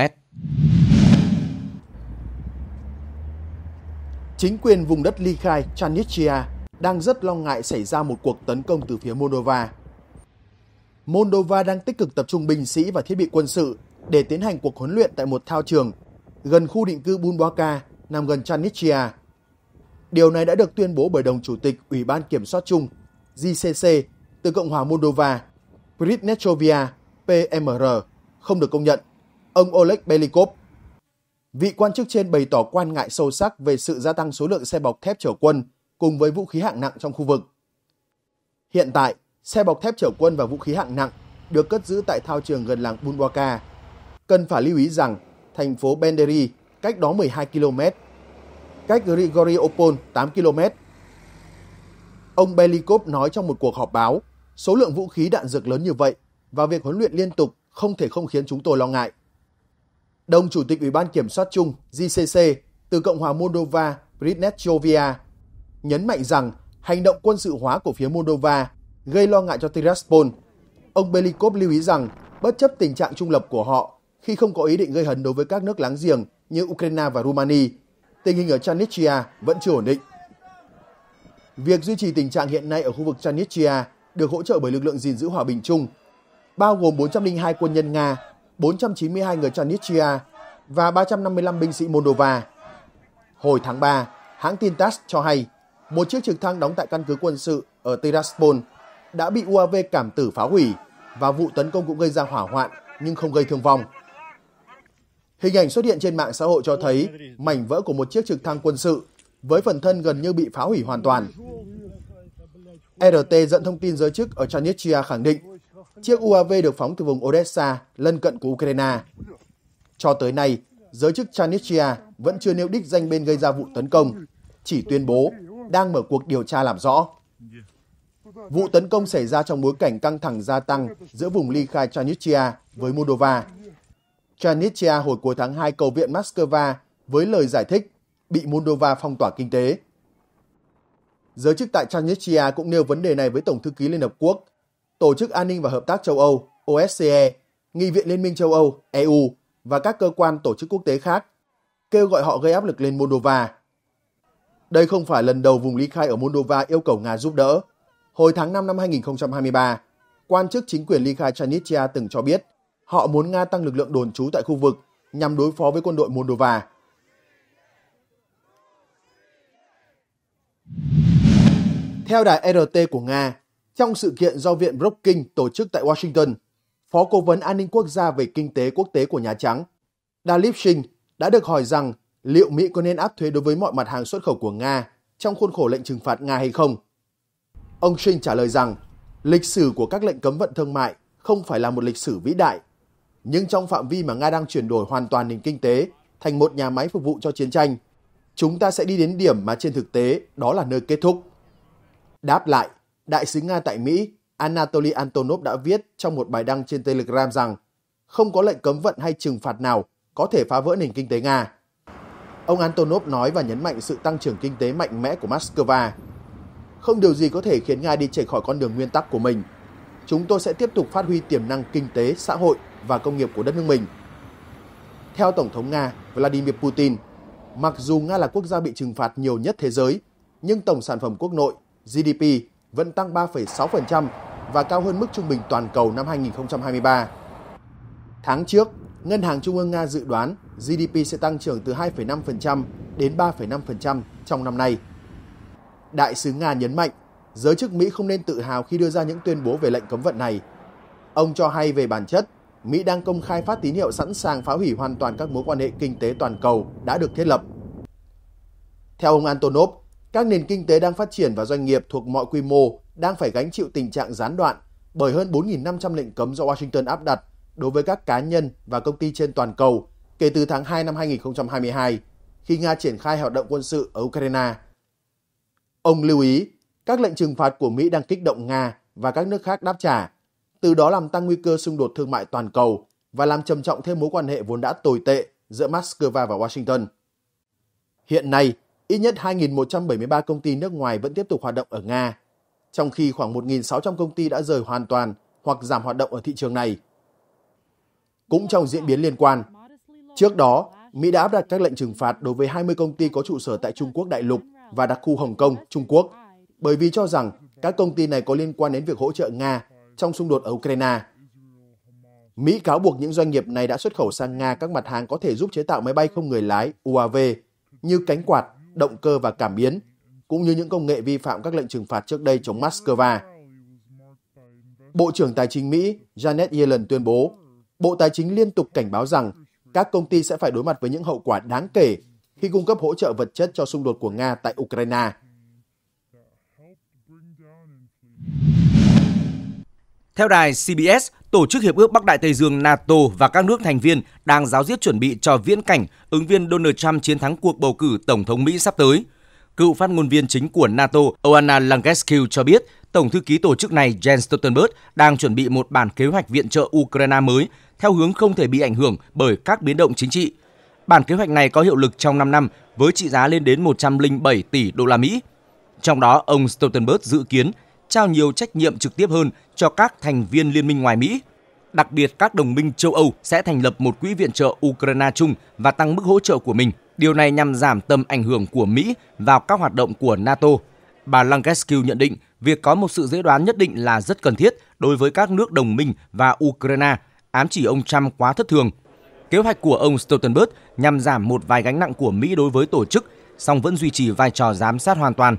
Chính quyền vùng đất ly khai Transnistria đang rất lo ngại xảy ra một cuộc tấn công từ phía Moldova Moldova đang tích cực tập trung binh sĩ và thiết bị quân sự để tiến hành cuộc huấn luyện tại một thao trường gần khu định cư Bulbaka nằm gần Chanitria. Điều này đã được tuyên bố bởi đồng chủ tịch Ủy ban Kiểm soát chung GCC từ Cộng hòa Moldova, Pridnechovia PMR, không được công nhận, ông Oleg Belikov. Vị quan chức trên bày tỏ quan ngại sâu sắc về sự gia tăng số lượng xe bọc thép chở quân cùng với vũ khí hạng nặng trong khu vực. Hiện tại, Xe bọc thép chở quân và vũ khí hạng nặng được cất giữ tại thao trường gần làng Bunwaka. Cần phải lưu ý rằng thành phố Benderi cách đó 12 km, cách Grigoriopol 8 km. Ông Belikov nói trong một cuộc họp báo, số lượng vũ khí đạn dược lớn như vậy và việc huấn luyện liên tục không thể không khiến chúng tôi lo ngại. Đồng Chủ tịch Ủy ban Kiểm soát chung GCC từ Cộng hòa Moldova Britnet nhấn mạnh rằng hành động quân sự hóa của phía Moldova gây lo ngại cho Tiraspol. Ông Belikov lưu ý rằng, bất chấp tình trạng trung lập của họ, khi không có ý định gây hấn đối với các nước láng giềng như Ukraine và Romania, tình hình ở Transnistria vẫn chưa ổn định. Việc duy trì tình trạng hiện nay ở khu vực Transnistria được hỗ trợ bởi lực lượng gìn giữ hòa bình chung, bao gồm 402 quân nhân Nga, 492 người Transnistria và 355 binh sĩ Moldova. Hồi tháng 3, hãng tin TASS cho hay một chiếc trực thăng đóng tại căn cứ quân sự ở Tiraspol đã bị UAV cảm tử phá hủy và vụ tấn công cũng gây ra hỏa hoạn nhưng không gây thương vong. Hình ảnh xuất hiện trên mạng xã hội cho thấy mảnh vỡ của một chiếc trực thăng quân sự với phần thân gần như bị phá hủy hoàn toàn. E RT dẫn thông tin giới chức ở Chania khẳng định chiếc UAV được phóng từ vùng Odessa lân cận của Ukraine. Cho tới nay, giới chức Chania vẫn chưa nêu đích danh bên gây ra vụ tấn công, chỉ tuyên bố đang mở cuộc điều tra làm rõ. Vụ tấn công xảy ra trong bối cảnh căng thẳng gia tăng giữa vùng ly khai Transnistria với Moldova. Transnistria hồi cuối tháng 2 cầu viện Moscow với lời giải thích bị Moldova phong tỏa kinh tế. Giới chức tại Transnistria cũng nêu vấn đề này với Tổng thư ký Liên Hợp Quốc, Tổ chức An ninh và Hợp tác châu Âu OSCE, Nghị viện Liên minh châu Âu EU và các cơ quan tổ chức quốc tế khác, kêu gọi họ gây áp lực lên Moldova. Đây không phải lần đầu vùng ly khai ở Moldova yêu cầu Nga giúp đỡ. Hồi tháng 5 năm 2023, quan chức chính quyền ly khai Chanitria từng cho biết họ muốn Nga tăng lực lượng đồn trú tại khu vực nhằm đối phó với quân đội Moldova. Theo đài RT của Nga, trong sự kiện do Viện Brookings tổ chức tại Washington, Phó Cố vấn An ninh Quốc gia về Kinh tế Quốc tế của Nhà Trắng, Dalip Singh đã được hỏi rằng liệu Mỹ có nên áp thuế đối với mọi mặt hàng xuất khẩu của Nga trong khuôn khổ lệnh trừng phạt Nga hay không. Ông Trinh trả lời rằng lịch sử của các lệnh cấm vận thương mại không phải là một lịch sử vĩ đại, nhưng trong phạm vi mà Nga đang chuyển đổi hoàn toàn nền kinh tế thành một nhà máy phục vụ cho chiến tranh, chúng ta sẽ đi đến điểm mà trên thực tế đó là nơi kết thúc. Đáp lại, Đại sứ Nga tại Mỹ Anatoly Antonov đã viết trong một bài đăng trên Telegram rằng không có lệnh cấm vận hay trừng phạt nào có thể phá vỡ nền kinh tế Nga. Ông Antonov nói và nhấn mạnh sự tăng trưởng kinh tế mạnh mẽ của Moscow không điều gì có thể khiến Nga đi chảy khỏi con đường nguyên tắc của mình. Chúng tôi sẽ tiếp tục phát huy tiềm năng kinh tế, xã hội và công nghiệp của đất nước mình. Theo Tổng thống Nga Vladimir Putin, mặc dù Nga là quốc gia bị trừng phạt nhiều nhất thế giới, nhưng tổng sản phẩm quốc nội GDP vẫn tăng 3,6% và cao hơn mức trung bình toàn cầu năm 2023. Tháng trước, Ngân hàng Trung ương Nga dự đoán GDP sẽ tăng trưởng từ 2,5% đến 3,5% trong năm nay. Đại sứ Nga nhấn mạnh giới chức Mỹ không nên tự hào khi đưa ra những tuyên bố về lệnh cấm vận này. Ông cho hay về bản chất, Mỹ đang công khai phát tín hiệu sẵn sàng phá hủy hoàn toàn các mối quan hệ kinh tế toàn cầu đã được thiết lập. Theo ông Antonov, các nền kinh tế đang phát triển và doanh nghiệp thuộc mọi quy mô đang phải gánh chịu tình trạng gián đoạn bởi hơn 4.500 lệnh cấm do Washington áp đặt đối với các cá nhân và công ty trên toàn cầu kể từ tháng 2 năm 2022 khi Nga triển khai hoạt động quân sự ở Ukraine – Ông lưu ý, các lệnh trừng phạt của Mỹ đang kích động Nga và các nước khác đáp trả, từ đó làm tăng nguy cơ xung đột thương mại toàn cầu và làm trầm trọng thêm mối quan hệ vốn đã tồi tệ giữa Moscow và Washington. Hiện nay, ít nhất 2.173 công ty nước ngoài vẫn tiếp tục hoạt động ở Nga, trong khi khoảng 1.600 công ty đã rời hoàn toàn hoặc giảm hoạt động ở thị trường này. Cũng trong diễn biến liên quan, trước đó, Mỹ đã áp đặt các lệnh trừng phạt đối với 20 công ty có trụ sở tại Trung Quốc đại lục và đặc khu Hồng Kông, Trung Quốc, bởi vì cho rằng các công ty này có liên quan đến việc hỗ trợ Nga trong xung đột ở Ukraine. Mỹ cáo buộc những doanh nghiệp này đã xuất khẩu sang Nga các mặt hàng có thể giúp chế tạo máy bay không người lái UAV như cánh quạt, động cơ và cảm biến, cũng như những công nghệ vi phạm các lệnh trừng phạt trước đây chống Moscow. Bộ trưởng Tài chính Mỹ Janet Yellen tuyên bố, Bộ Tài chính liên tục cảnh báo rằng các công ty sẽ phải đối mặt với những hậu quả đáng kể khi cung cấp hỗ trợ vật chất cho xung đột của Nga tại Ukraine. Theo đài CBS, Tổ chức Hiệp ước Bắc Đại Tây Dương NATO và các nước thành viên đang giáo diết chuẩn bị cho viễn cảnh ứng viên Donald Trump chiến thắng cuộc bầu cử Tổng thống Mỹ sắp tới. Cựu phát ngôn viên chính của NATO Oana Langescu cho biết, Tổng thư ký tổ chức này Jens Stoltenberg đang chuẩn bị một bản kế hoạch viện trợ Ukraine mới theo hướng không thể bị ảnh hưởng bởi các biến động chính trị – Bản kế hoạch này có hiệu lực trong 5 năm với trị giá lên đến 107 tỷ đô la Mỹ. Trong đó, ông Stoltenberg dự kiến trao nhiều trách nhiệm trực tiếp hơn cho các thành viên liên minh ngoài Mỹ. Đặc biệt, các đồng minh châu Âu sẽ thành lập một quỹ viện trợ Ukraine chung và tăng mức hỗ trợ của mình. Điều này nhằm giảm tầm ảnh hưởng của Mỹ vào các hoạt động của NATO. Bà Langeskill nhận định việc có một sự dễ đoán nhất định là rất cần thiết đối với các nước đồng minh và Ukraine, ám chỉ ông Trump quá thất thường – Kế hoạch của ông Stoltenberg nhằm giảm một vài gánh nặng của Mỹ đối với tổ chức, song vẫn duy trì vai trò giám sát hoàn toàn.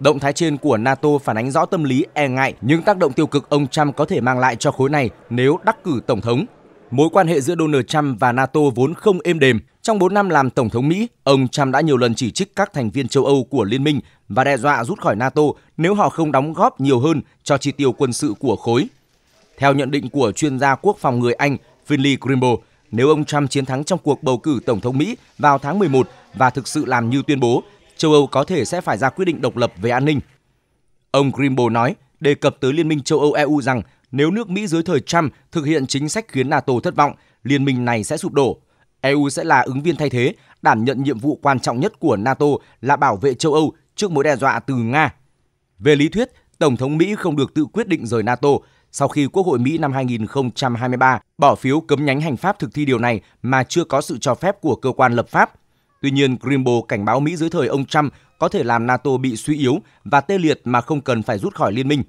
Động thái trên của NATO phản ánh rõ tâm lý e ngại những tác động tiêu cực ông Trump có thể mang lại cho khối này nếu đắc cử tổng thống. Mối quan hệ giữa Donald Trump và NATO vốn không êm đềm. Trong 4 năm làm tổng thống Mỹ, ông Trump đã nhiều lần chỉ trích các thành viên châu Âu của liên minh và đe dọa rút khỏi NATO nếu họ không đóng góp nhiều hơn cho chi tiêu quân sự của khối. Theo nhận định của chuyên gia quốc phòng người Anh Finley Grimble, nếu ông Trump chiến thắng trong cuộc bầu cử tổng thống Mỹ vào tháng 11 và thực sự làm như tuyên bố, châu Âu có thể sẽ phải ra quyết định độc lập về an ninh. Ông Grimbo nói, đề cập tới Liên minh châu Âu EU rằng nếu nước Mỹ dưới thời Trump thực hiện chính sách khiến NATO thất vọng, liên minh này sẽ sụp đổ. EU sẽ là ứng viên thay thế, đảm nhận nhiệm vụ quan trọng nhất của NATO là bảo vệ châu Âu trước mối đe dọa từ Nga. Về lý thuyết, Tổng thống Mỹ không được tự quyết định rời NATO, sau khi Quốc hội Mỹ năm 2023 bỏ phiếu cấm nhánh hành pháp thực thi điều này mà chưa có sự cho phép của cơ quan lập pháp. Tuy nhiên, Grimbo cảnh báo Mỹ dưới thời ông Trump có thể làm NATO bị suy yếu và tê liệt mà không cần phải rút khỏi liên minh.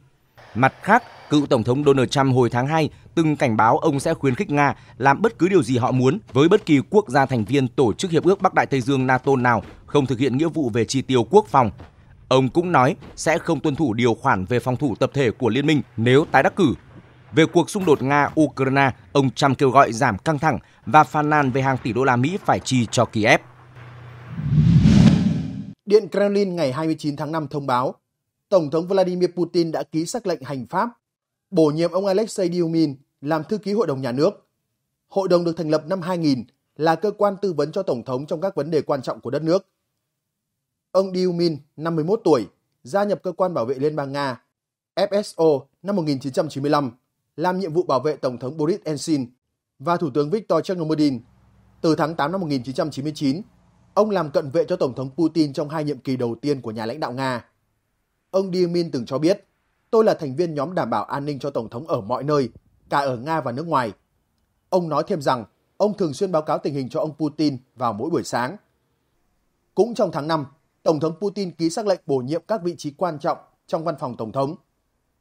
Mặt khác, cựu Tổng thống Donald Trump hồi tháng 2 từng cảnh báo ông sẽ khuyến khích Nga làm bất cứ điều gì họ muốn với bất kỳ quốc gia thành viên tổ chức Hiệp ước Bắc Đại Tây Dương NATO nào không thực hiện nghĩa vụ về chi tiêu quốc phòng Ông cũng nói sẽ không tuân thủ điều khoản về phòng thủ tập thể của liên minh nếu tái đắc cử. Về cuộc xung đột Nga-Ukraine, ông Trump kêu gọi giảm căng thẳng và phàn nàn về hàng tỷ đô la Mỹ phải chi cho Kiev. Điện Kremlin ngày 29 tháng 5 thông báo, Tổng thống Vladimir Putin đã ký sắc lệnh hành pháp bổ nhiệm ông Alexei Dyumin làm thư ký Hội đồng Nhà nước. Hội đồng được thành lập năm 2000 là cơ quan tư vấn cho Tổng thống trong các vấn đề quan trọng của đất nước – Ông Diumin, 51 tuổi, gia nhập cơ quan bảo vệ Liên bang Nga FSO năm 1995, làm nhiệm vụ bảo vệ Tổng thống Boris Yeltsin và Thủ tướng Viktor Chernomyrdin. Từ tháng 8 năm 1999, ông làm cận vệ cho Tổng thống Putin trong hai nhiệm kỳ đầu tiên của nhà lãnh đạo Nga. Ông Diumin từng cho biết, tôi là thành viên nhóm đảm bảo an ninh cho Tổng thống ở mọi nơi, cả ở Nga và nước ngoài. Ông nói thêm rằng, ông thường xuyên báo cáo tình hình cho ông Putin vào mỗi buổi sáng. Cũng trong tháng 5, Tổng thống Putin ký xác lệnh bổ nhiệm các vị trí quan trọng trong văn phòng Tổng thống.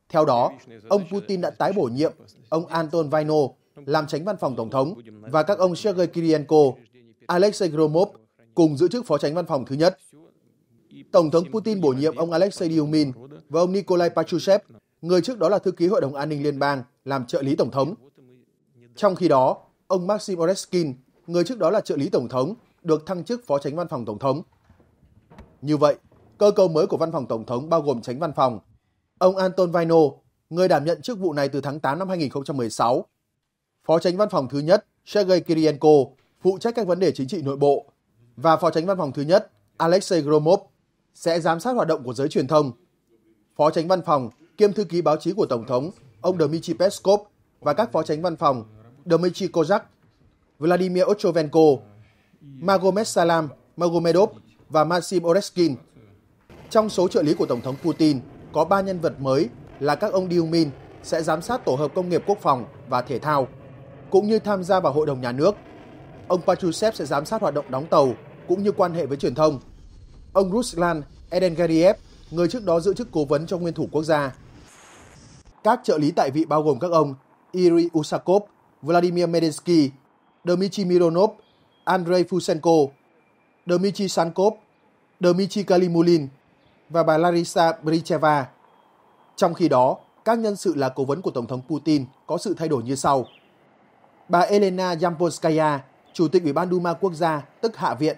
Theo đó, ông Putin đã tái bổ nhiệm ông Anton Vaino làm tránh văn phòng Tổng thống và các ông Sergei Kirienko, Alexei Gromov cùng giữ chức phó tránh văn phòng thứ nhất. Tổng thống Putin bổ nhiệm ông Alexei Dyumin và ông Nikolai Pachushev, người trước đó là thư ký Hội đồng An ninh Liên bang, làm trợ lý Tổng thống. Trong khi đó, ông Maxim Oreskin, người trước đó là trợ lý Tổng thống, được thăng chức phó tránh văn phòng Tổng thống. Như vậy, cơ cấu mới của văn phòng Tổng thống bao gồm tránh văn phòng. Ông Anton Vaino, người đảm nhận chức vụ này từ tháng 8 năm 2016. Phó tránh văn phòng thứ nhất Sergei Kirienko, phụ trách các vấn đề chính trị nội bộ. Và phó tránh văn phòng thứ nhất Alexei Gromov sẽ giám sát hoạt động của giới truyền thông. Phó tránh văn phòng kiêm thư ký báo chí của Tổng thống, ông Dmitry Peskov và các phó tránh văn phòng Dmitry Kozak, Vladimir Ochovenko, Magomed Salam, Magomedov và Maxim Oreskin. Trong số trợ lý của Tổng thống Putin có 3 nhân vật mới là các ông Diumin sẽ giám sát tổ hợp công nghiệp quốc phòng và thể thao, cũng như tham gia vào hội đồng nhà nước. Ông Pachusev sẽ giám sát hoạt động đóng tàu cũng như quan hệ với truyền thông. Ông Ruslan Edengariev, người trước đó giữ chức cố vấn cho nguyên thủ quốc gia. Các trợ lý tại vị bao gồm các ông Iri Usakov, Vladimir Medinsky, Dmitry Mironov, Andrei Fusenko Dmitry Sankov, Dmitry Kalimulin và bà Larisa Bricheva. Trong khi đó, các nhân sự là cố vấn của Tổng thống Putin có sự thay đổi như sau. Bà Elena Yampolskaya, Chủ tịch Ủy ban Duma Quốc gia, tức Hạ viện,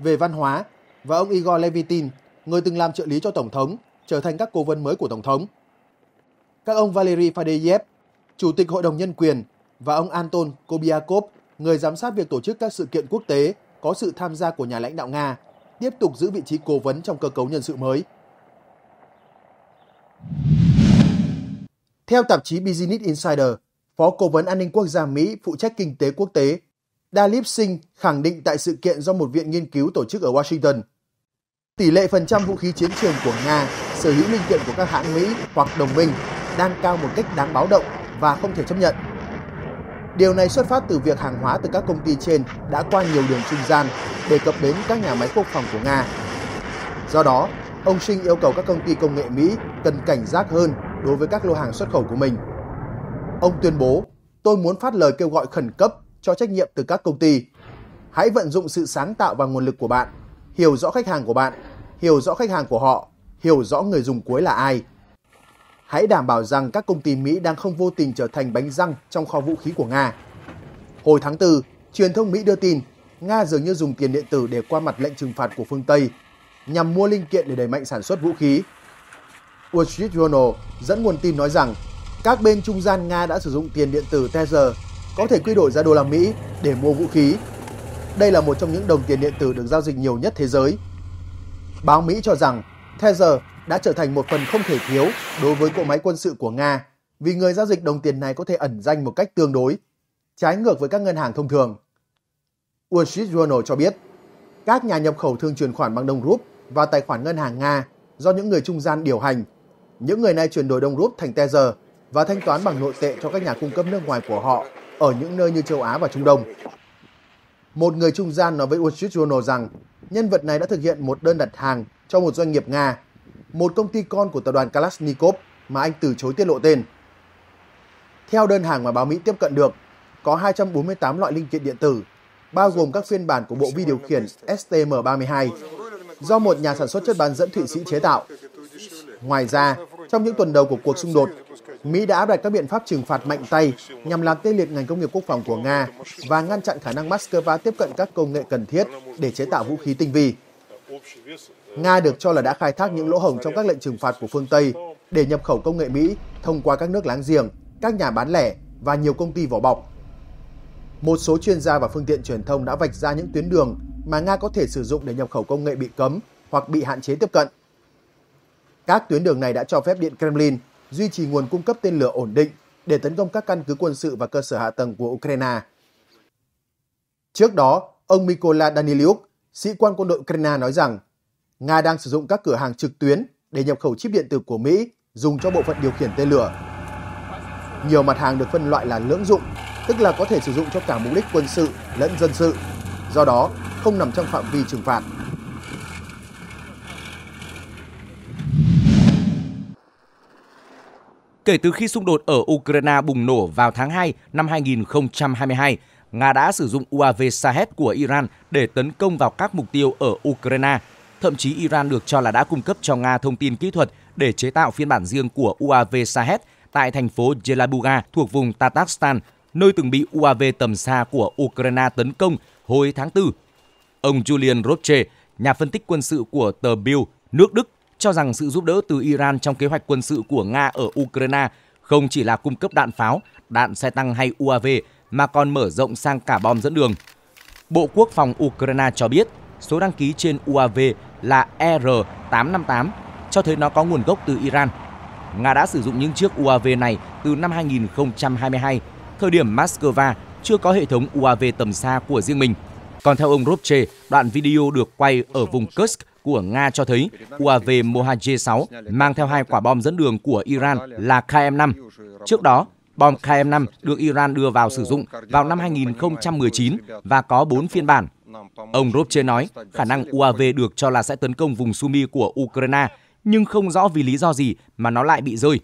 về văn hóa, và ông Igor Levitin, người từng làm trợ lý cho Tổng thống, trở thành các cố vấn mới của Tổng thống. Các ông Valery Fadeyev, Chủ tịch Hội đồng Nhân quyền, và ông Anton Kobiakov, người giám sát việc tổ chức các sự kiện quốc tế có sự tham gia của nhà lãnh đạo Nga, tiếp tục giữ vị trí cố vấn trong cơ cấu nhân sự mới. Theo tạp chí Business Insider, Phó Cố vấn An ninh Quốc gia Mỹ phụ trách kinh tế quốc tế, Dalip Singh khẳng định tại sự kiện do một viện nghiên cứu tổ chức ở Washington, tỷ lệ phần trăm vũ khí chiến trường của Nga sở hữu linh kiện của các hãng Mỹ hoặc đồng minh đang cao một cách đáng báo động và không thể chấp nhận. Điều này xuất phát từ việc hàng hóa từ các công ty trên đã qua nhiều đường trung gian để cập đến các nhà máy quốc phòng của Nga. Do đó, ông Sinh yêu cầu các công ty công nghệ Mỹ cần cảnh giác hơn đối với các lô hàng xuất khẩu của mình. Ông tuyên bố, tôi muốn phát lời kêu gọi khẩn cấp cho trách nhiệm từ các công ty. Hãy vận dụng sự sáng tạo và nguồn lực của bạn, hiểu rõ khách hàng của bạn, hiểu rõ khách hàng của họ, hiểu rõ người dùng cuối là ai – hãy đảm bảo rằng các công ty Mỹ đang không vô tình trở thành bánh răng trong kho vũ khí của Nga. Hồi tháng 4, truyền thông Mỹ đưa tin Nga dường như dùng tiền điện tử để qua mặt lệnh trừng phạt của phương Tây nhằm mua linh kiện để đẩy mạnh sản xuất vũ khí. Wall Street Journal dẫn nguồn tin nói rằng các bên trung gian Nga đã sử dụng tiền điện tử Tether có thể quy đổi ra đô la Mỹ để mua vũ khí. Đây là một trong những đồng tiền điện tử được giao dịch nhiều nhất thế giới. Báo Mỹ cho rằng Tether đã trở thành một phần không thể thiếu đối với cỗ máy quân sự của Nga vì người giao dịch đồng tiền này có thể ẩn danh một cách tương đối, trái ngược với các ngân hàng thông thường. Wall Street Journal cho biết, các nhà nhập khẩu thường chuyển khoản bằng đồng rúp và tài khoản ngân hàng Nga do những người trung gian điều hành. Những người này chuyển đổi đồng rúp thành tether và thanh toán bằng nội tệ cho các nhà cung cấp nước ngoài của họ ở những nơi như châu Á và Trung Đông. Một người trung gian nói với Wall Street Journal rằng nhân vật này đã thực hiện một đơn đặt hàng cho một doanh nghiệp Nga một công ty con của tập đoàn Kalashnikov mà anh từ chối tiết lộ tên. Theo đơn hàng mà báo Mỹ tiếp cận được, có 248 loại linh kiện điện tử, bao gồm các phiên bản của bộ vi điều khiển STM32, do một nhà sản xuất chất bán dẫn Thụy Sĩ chế tạo. Ngoài ra, trong những tuần đầu của cuộc xung đột, Mỹ đã áp đặt các biện pháp trừng phạt mạnh tay nhằm làm tê liệt ngành công nghiệp quốc phòng của Nga và ngăn chặn khả năng Moscow tiếp cận các công nghệ cần thiết để chế tạo vũ khí tinh vi. Nga được cho là đã khai thác những lỗ hổng trong các lệnh trừng phạt của phương Tây để nhập khẩu công nghệ Mỹ thông qua các nước láng giềng, các nhà bán lẻ và nhiều công ty vỏ bọc. Một số chuyên gia và phương tiện truyền thông đã vạch ra những tuyến đường mà Nga có thể sử dụng để nhập khẩu công nghệ bị cấm hoặc bị hạn chế tiếp cận. Các tuyến đường này đã cho phép Điện Kremlin duy trì nguồn cung cấp tên lửa ổn định để tấn công các căn cứ quân sự và cơ sở hạ tầng của Ukraine. Trước đó, ông Mikola Daniliuk, sĩ quan quân đội Ukraine nói rằng Nga đang sử dụng các cửa hàng trực tuyến để nhập khẩu chip điện tử của Mỹ dùng cho bộ phận điều khiển tên lửa. Nhiều mặt hàng được phân loại là lưỡng dụng, tức là có thể sử dụng cho cả mục đích quân sự lẫn dân sự, do đó không nằm trong phạm vi trừng phạt. Kể từ khi xung đột ở Ukraine bùng nổ vào tháng 2 năm 2022, Nga đã sử dụng UAV Shahed của Iran để tấn công vào các mục tiêu ở Ukraine – Thậm chí Iran được cho là đã cung cấp cho Nga thông tin kỹ thuật để chế tạo phiên bản riêng của UAV Shahed tại thành phố Yelabuga thuộc vùng Tatarstan, nơi từng bị UAV tầm xa của Ukraine tấn công hồi tháng 4. Ông Julian Roche, nhà phân tích quân sự của tờ Bild, nước Đức, cho rằng sự giúp đỡ từ Iran trong kế hoạch quân sự của Nga ở Ukraine không chỉ là cung cấp đạn pháo, đạn xe tăng hay UAV mà còn mở rộng sang cả bom dẫn đường. Bộ Quốc phòng Ukraine cho biết số đăng ký trên UAV là ER-858, cho thấy nó có nguồn gốc từ Iran. Nga đã sử dụng những chiếc UAV này từ năm 2022, thời điểm Moscow chưa có hệ thống UAV tầm xa của riêng mình. Còn theo ông Rupche, đoạn video được quay ở vùng Kursk của Nga cho thấy UAV Mohaje-6 mang theo hai quả bom dẫn đường của Iran là KM-5. Trước đó, bom KM-5 được Iran đưa vào sử dụng vào năm 2019 và có 4 phiên bản. Ông Robche nói, khả năng UAV được cho là sẽ tấn công vùng Sumi của Ukraine, nhưng không rõ vì lý do gì mà nó lại bị rơi.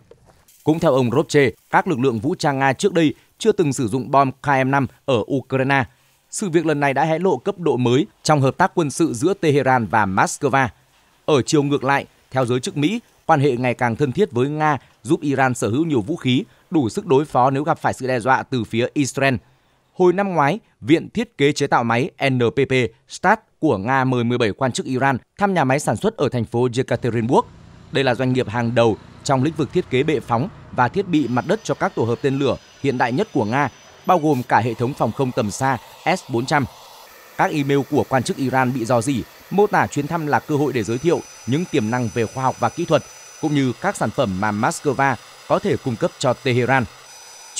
Cũng theo ông Robche, các lực lượng vũ trang Nga trước đây chưa từng sử dụng bom KM-5 ở Ukraine. Sự việc lần này đã hé lộ cấp độ mới trong hợp tác quân sự giữa Tehran và Moscow. Ở chiều ngược lại, theo giới chức Mỹ, quan hệ ngày càng thân thiết với Nga giúp Iran sở hữu nhiều vũ khí, đủ sức đối phó nếu gặp phải sự đe dọa từ phía Israel – hồi năm ngoái, Viện Thiết kế Chế tạo Máy NPP Start của Nga mời 17 quan chức Iran thăm nhà máy sản xuất ở thành phố Yekaterinburg. Đây là doanh nghiệp hàng đầu trong lĩnh vực thiết kế bệ phóng và thiết bị mặt đất cho các tổ hợp tên lửa hiện đại nhất của Nga, bao gồm cả hệ thống phòng không tầm xa S-400. Các email của quan chức Iran bị dò dỉ, mô tả chuyến thăm là cơ hội để giới thiệu những tiềm năng về khoa học và kỹ thuật, cũng như các sản phẩm mà Moscow có thể cung cấp cho Tehran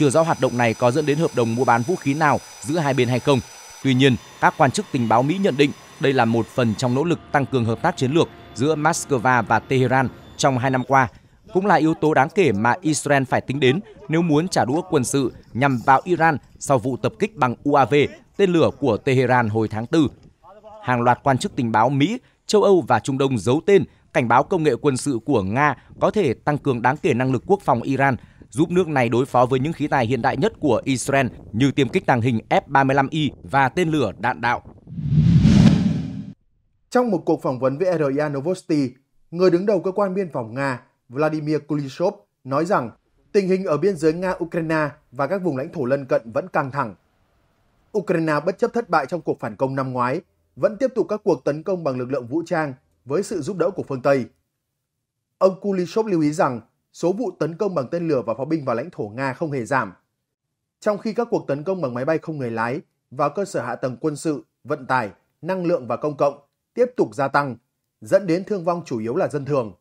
chưa rõ hoạt động này có dẫn đến hợp đồng mua bán vũ khí nào giữa hai bên hay không. Tuy nhiên, các quan chức tình báo Mỹ nhận định đây là một phần trong nỗ lực tăng cường hợp tác chiến lược giữa Moscow và Tehran trong hai năm qua, cũng là yếu tố đáng kể mà Israel phải tính đến nếu muốn trả đũa quân sự nhằm vào Iran sau vụ tập kích bằng UAV tên lửa của Tehran hồi tháng 4. Hàng loạt quan chức tình báo Mỹ, châu Âu và Trung Đông giấu tên cảnh báo công nghệ quân sự của Nga có thể tăng cường đáng kể năng lực quốc phòng Iran giúp nước này đối phó với những khí tài hiện đại nhất của Israel như tiêm kích tàng hình F-35I và tên lửa đạn đạo. Trong một cuộc phỏng vấn với RIA Novosti, người đứng đầu cơ quan biên phòng Nga Vladimir Kulishov nói rằng tình hình ở biên giới Nga-Ukraine và các vùng lãnh thổ lân cận vẫn căng thẳng. Ukraine bất chấp thất bại trong cuộc phản công năm ngoái, vẫn tiếp tục các cuộc tấn công bằng lực lượng vũ trang với sự giúp đỡ của phương Tây. Ông Kulishov lưu ý rằng số vụ tấn công bằng tên lửa và pháo binh vào lãnh thổ Nga không hề giảm. Trong khi các cuộc tấn công bằng máy bay không người lái vào cơ sở hạ tầng quân sự, vận tải, năng lượng và công cộng tiếp tục gia tăng, dẫn đến thương vong chủ yếu là dân thường.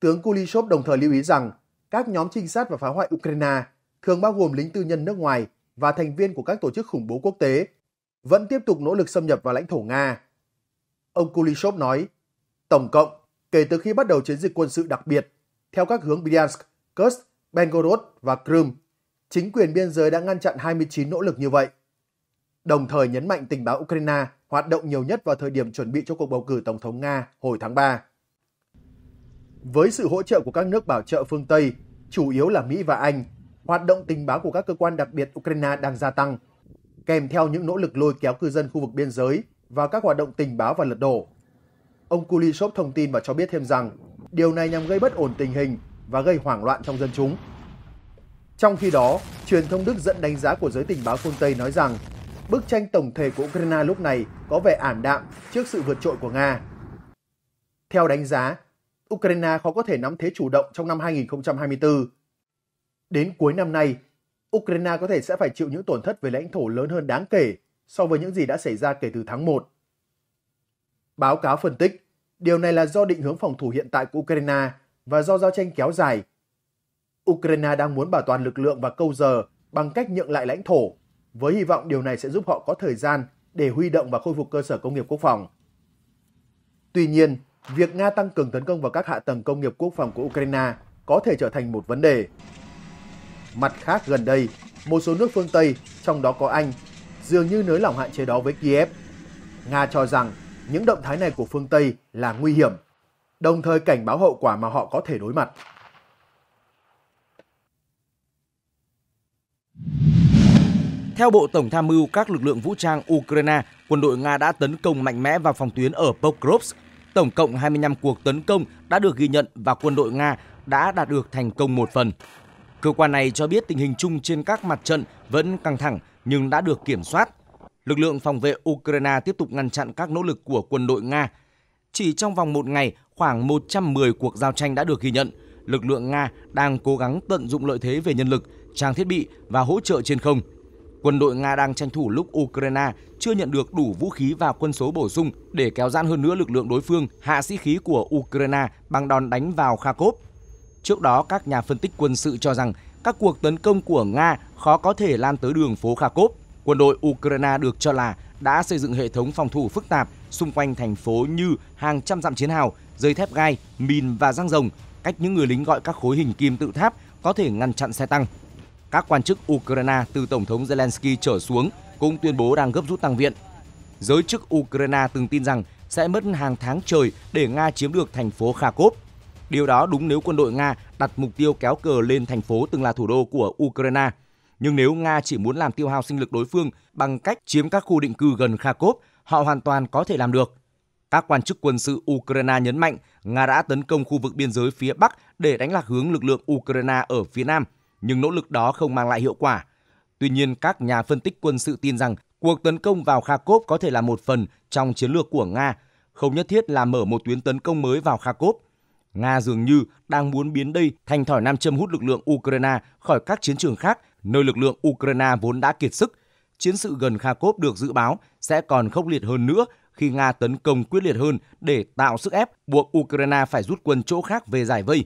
Tướng Kulishov đồng thời lưu ý rằng các nhóm trinh sát và phá hoại Ukraine thường bao gồm lính tư nhân nước ngoài và thành viên của các tổ chức khủng bố quốc tế vẫn tiếp tục nỗ lực xâm nhập vào lãnh thổ Nga. Ông Kulishov nói, tổng cộng, kể từ khi bắt đầu chiến dịch quân sự đặc biệt theo các hướng Bryansk, Kursk, Belgorod và Crimea. Chính quyền biên giới đã ngăn chặn 29 nỗ lực như vậy. Đồng thời nhấn mạnh tình báo Ukraine hoạt động nhiều nhất vào thời điểm chuẩn bị cho cuộc bầu cử Tổng thống Nga hồi tháng 3. Với sự hỗ trợ của các nước bảo trợ phương Tây, chủ yếu là Mỹ và Anh, hoạt động tình báo của các cơ quan đặc biệt Ukraine đang gia tăng, kèm theo những nỗ lực lôi kéo cư dân khu vực biên giới và các hoạt động tình báo và lật đổ. Ông Kulishov thông tin và cho biết thêm rằng Điều này nhằm gây bất ổn tình hình và gây hoảng loạn trong dân chúng. Trong khi đó, truyền thông Đức dẫn đánh giá của giới tình báo phương Tây nói rằng bức tranh tổng thể của Ukraine lúc này có vẻ ảm đạm trước sự vượt trội của Nga. Theo đánh giá, Ukraine khó có thể nắm thế chủ động trong năm 2024. Đến cuối năm nay, Ukraine có thể sẽ phải chịu những tổn thất về lãnh thổ lớn hơn đáng kể so với những gì đã xảy ra kể từ tháng 1. Báo cáo phân tích Điều này là do định hướng phòng thủ hiện tại của Ukraine và do giao tranh kéo dài. Ukraine đang muốn bảo toàn lực lượng và câu giờ bằng cách nhượng lại lãnh thổ, với hy vọng điều này sẽ giúp họ có thời gian để huy động và khôi phục cơ sở công nghiệp quốc phòng. Tuy nhiên, việc Nga tăng cường tấn công vào các hạ tầng công nghiệp quốc phòng của Ukraine có thể trở thành một vấn đề. Mặt khác gần đây, một số nước phương Tây, trong đó có Anh, dường như nới lỏng hạn chế đó với Kiev. Nga cho rằng những động thái này của phương Tây là nguy hiểm, đồng thời cảnh báo hậu quả mà họ có thể đối mặt. Theo Bộ Tổng tham mưu các lực lượng vũ trang Ukraine, quân đội Nga đã tấn công mạnh mẽ vào phòng tuyến ở Pokrovsk. Tổng cộng 25 cuộc tấn công đã được ghi nhận và quân đội Nga đã đạt được thành công một phần. Cơ quan này cho biết tình hình chung trên các mặt trận vẫn căng thẳng nhưng đã được kiểm soát lực lượng phòng vệ Ukraine tiếp tục ngăn chặn các nỗ lực của quân đội Nga. Chỉ trong vòng một ngày, khoảng 110 cuộc giao tranh đã được ghi nhận. Lực lượng Nga đang cố gắng tận dụng lợi thế về nhân lực, trang thiết bị và hỗ trợ trên không. Quân đội Nga đang tranh thủ lúc Ukraine chưa nhận được đủ vũ khí và quân số bổ sung để kéo giãn hơn nữa lực lượng đối phương hạ sĩ khí của Ukraine bằng đòn đánh vào Kharkov. Trước đó, các nhà phân tích quân sự cho rằng các cuộc tấn công của Nga khó có thể lan tới đường phố Kharkov Quân đội Ukraine được cho là đã xây dựng hệ thống phòng thủ phức tạp xung quanh thành phố như hàng trăm dặm chiến hào, dây thép gai, mìn và răng rồng, cách những người lính gọi các khối hình kim tự tháp có thể ngăn chặn xe tăng. Các quan chức Ukraine từ Tổng thống Zelensky trở xuống cũng tuyên bố đang gấp rút tăng viện. Giới chức Ukraine từng tin rằng sẽ mất hàng tháng trời để Nga chiếm được thành phố Kharkov. Điều đó đúng nếu quân đội Nga đặt mục tiêu kéo cờ lên thành phố từng là thủ đô của Ukraine – nhưng nếu Nga chỉ muốn làm tiêu hao sinh lực đối phương bằng cách chiếm các khu định cư gần Kharkov, họ hoàn toàn có thể làm được. Các quan chức quân sự Ukraine nhấn mạnh Nga đã tấn công khu vực biên giới phía Bắc để đánh lạc hướng lực lượng Ukraine ở phía Nam, nhưng nỗ lực đó không mang lại hiệu quả. Tuy nhiên, các nhà phân tích quân sự tin rằng cuộc tấn công vào Kharkov có thể là một phần trong chiến lược của Nga, không nhất thiết là mở một tuyến tấn công mới vào Kharkov. Nga dường như đang muốn biến đây thành thỏi nam châm hút lực lượng Ukraine khỏi các chiến trường khác nơi lực lượng Ukraine vốn đã kiệt sức. Chiến sự gần Kharkov được dự báo sẽ còn khốc liệt hơn nữa khi Nga tấn công quyết liệt hơn để tạo sức ép buộc Ukraine phải rút quân chỗ khác về giải vây.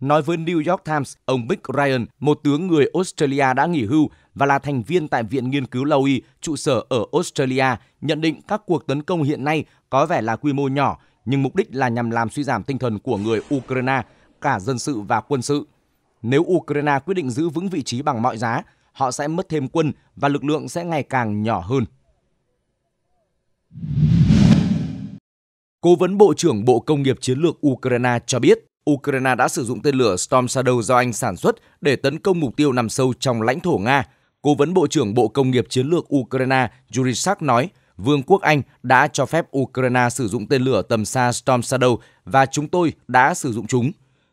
Nói với New York Times, ông Mick Ryan, một tướng người Australia đã nghỉ hưu và là thành viên tại Viện Nghiên cứu Lâu Y, trụ sở ở Australia, nhận định các cuộc tấn công hiện nay có vẻ là quy mô nhỏ, nhưng mục đích là nhằm làm suy giảm tinh thần của người Ukraine, cả dân sự và quân sự. Nếu Ukraine quyết định giữ vững vị trí bằng mọi giá, họ sẽ mất thêm quân và lực lượng sẽ ngày càng nhỏ hơn. Cố vấn Bộ trưởng Bộ Công nghiệp Chiến lược Ukraine cho biết, Ukraine đã sử dụng tên lửa Storm Shadow do Anh sản xuất để tấn công mục tiêu nằm sâu trong lãnh thổ Nga. Cố vấn Bộ trưởng Bộ Công nghiệp Chiến lược Ukraine Yuri Sak nói, Vương quốc Anh đã cho phép Ukraine sử dụng tên lửa tầm xa Storm Shadow và chúng tôi đã sử dụng chúng.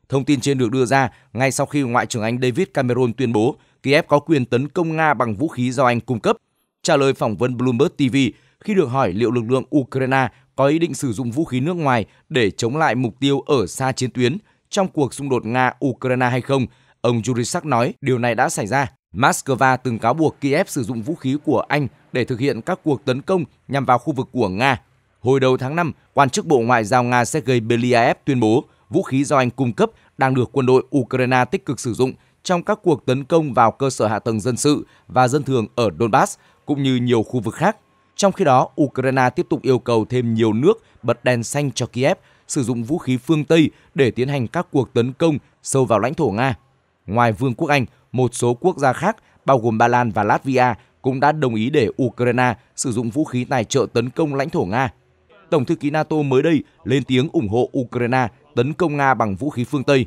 Thông tin trên được đưa ra ngay sau khi Ngoại trưởng Anh David Cameron tuyên bố Kiev có quyền tấn công Nga bằng vũ khí do Anh cung cấp. Trả lời phỏng vấn Bloomberg TV, khi được hỏi liệu lực lượng Ukraine có ý định sử dụng vũ khí nước ngoài để chống lại mục tiêu ở xa chiến tuyến trong cuộc xung đột Nga-Ukraine hay không, ông Jurisak nói điều này đã xảy ra. Moscow từng cáo buộc Kiev sử dụng vũ khí của Anh để thực hiện các cuộc tấn công nhằm vào khu vực của Nga. Hồi đầu tháng 5, quan chức Bộ Ngoại giao Nga Sergei Belyaev tuyên bố vũ khí do Anh cung cấp đang được quân đội Ukraine tích cực sử dụng trong các cuộc tấn công vào cơ sở hạ tầng dân sự và dân thường ở Donbass cũng như nhiều khu vực khác. Trong khi đó, Ukraine tiếp tục yêu cầu thêm nhiều nước bật đèn xanh cho Kiev sử dụng vũ khí phương Tây để tiến hành các cuộc tấn công sâu vào lãnh thổ Nga. Ngoài Vương quốc Anh, một số quốc gia khác bao gồm Ba Lan và Latvia cũng đã đồng ý để Ukraine sử dụng vũ khí tài trợ tấn công lãnh thổ Nga. Tổng thư ký NATO mới đây lên tiếng ủng hộ Ukraine tấn công Nga bằng vũ khí phương Tây.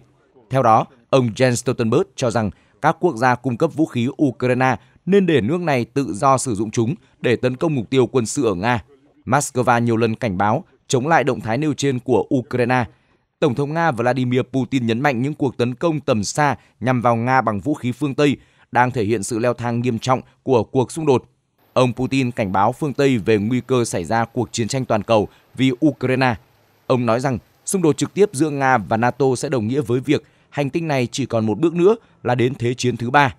Theo đó, ông Jens Stoltenberg cho rằng các quốc gia cung cấp vũ khí Ukraine nên để nước này tự do sử dụng chúng để tấn công mục tiêu quân sự ở Nga. Moscow nhiều lần cảnh báo chống lại động thái nêu trên của Ukraine. Tổng thống Nga Vladimir Putin nhấn mạnh những cuộc tấn công tầm xa nhằm vào Nga bằng vũ khí phương Tây đang thể hiện sự leo thang nghiêm trọng của cuộc xung đột. Ông Putin cảnh báo phương Tây về nguy cơ xảy ra cuộc chiến tranh toàn cầu vì Ukraine. Ông nói rằng Xung đột trực tiếp giữa Nga và NATO sẽ đồng nghĩa với việc hành tinh này chỉ còn một bước nữa là đến thế chiến thứ ba.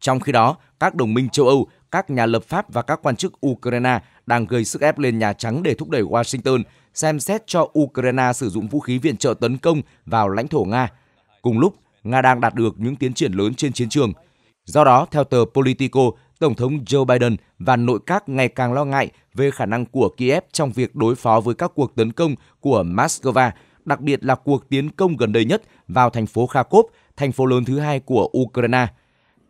Trong khi đó, các đồng minh châu Âu, các nhà lập pháp và các quan chức Ukraine đang gây sức ép lên Nhà Trắng để thúc đẩy Washington xem xét cho Ukraine sử dụng vũ khí viện trợ tấn công vào lãnh thổ Nga. Cùng lúc, Nga đang đạt được những tiến triển lớn trên chiến trường. Do đó, theo tờ Politico, Tổng thống Joe Biden và nội các ngày càng lo ngại về khả năng của Kiev trong việc đối phó với các cuộc tấn công của Moscow, đặc biệt là cuộc tiến công gần đây nhất vào thành phố Kharkov, thành phố lớn thứ hai của Ukraine.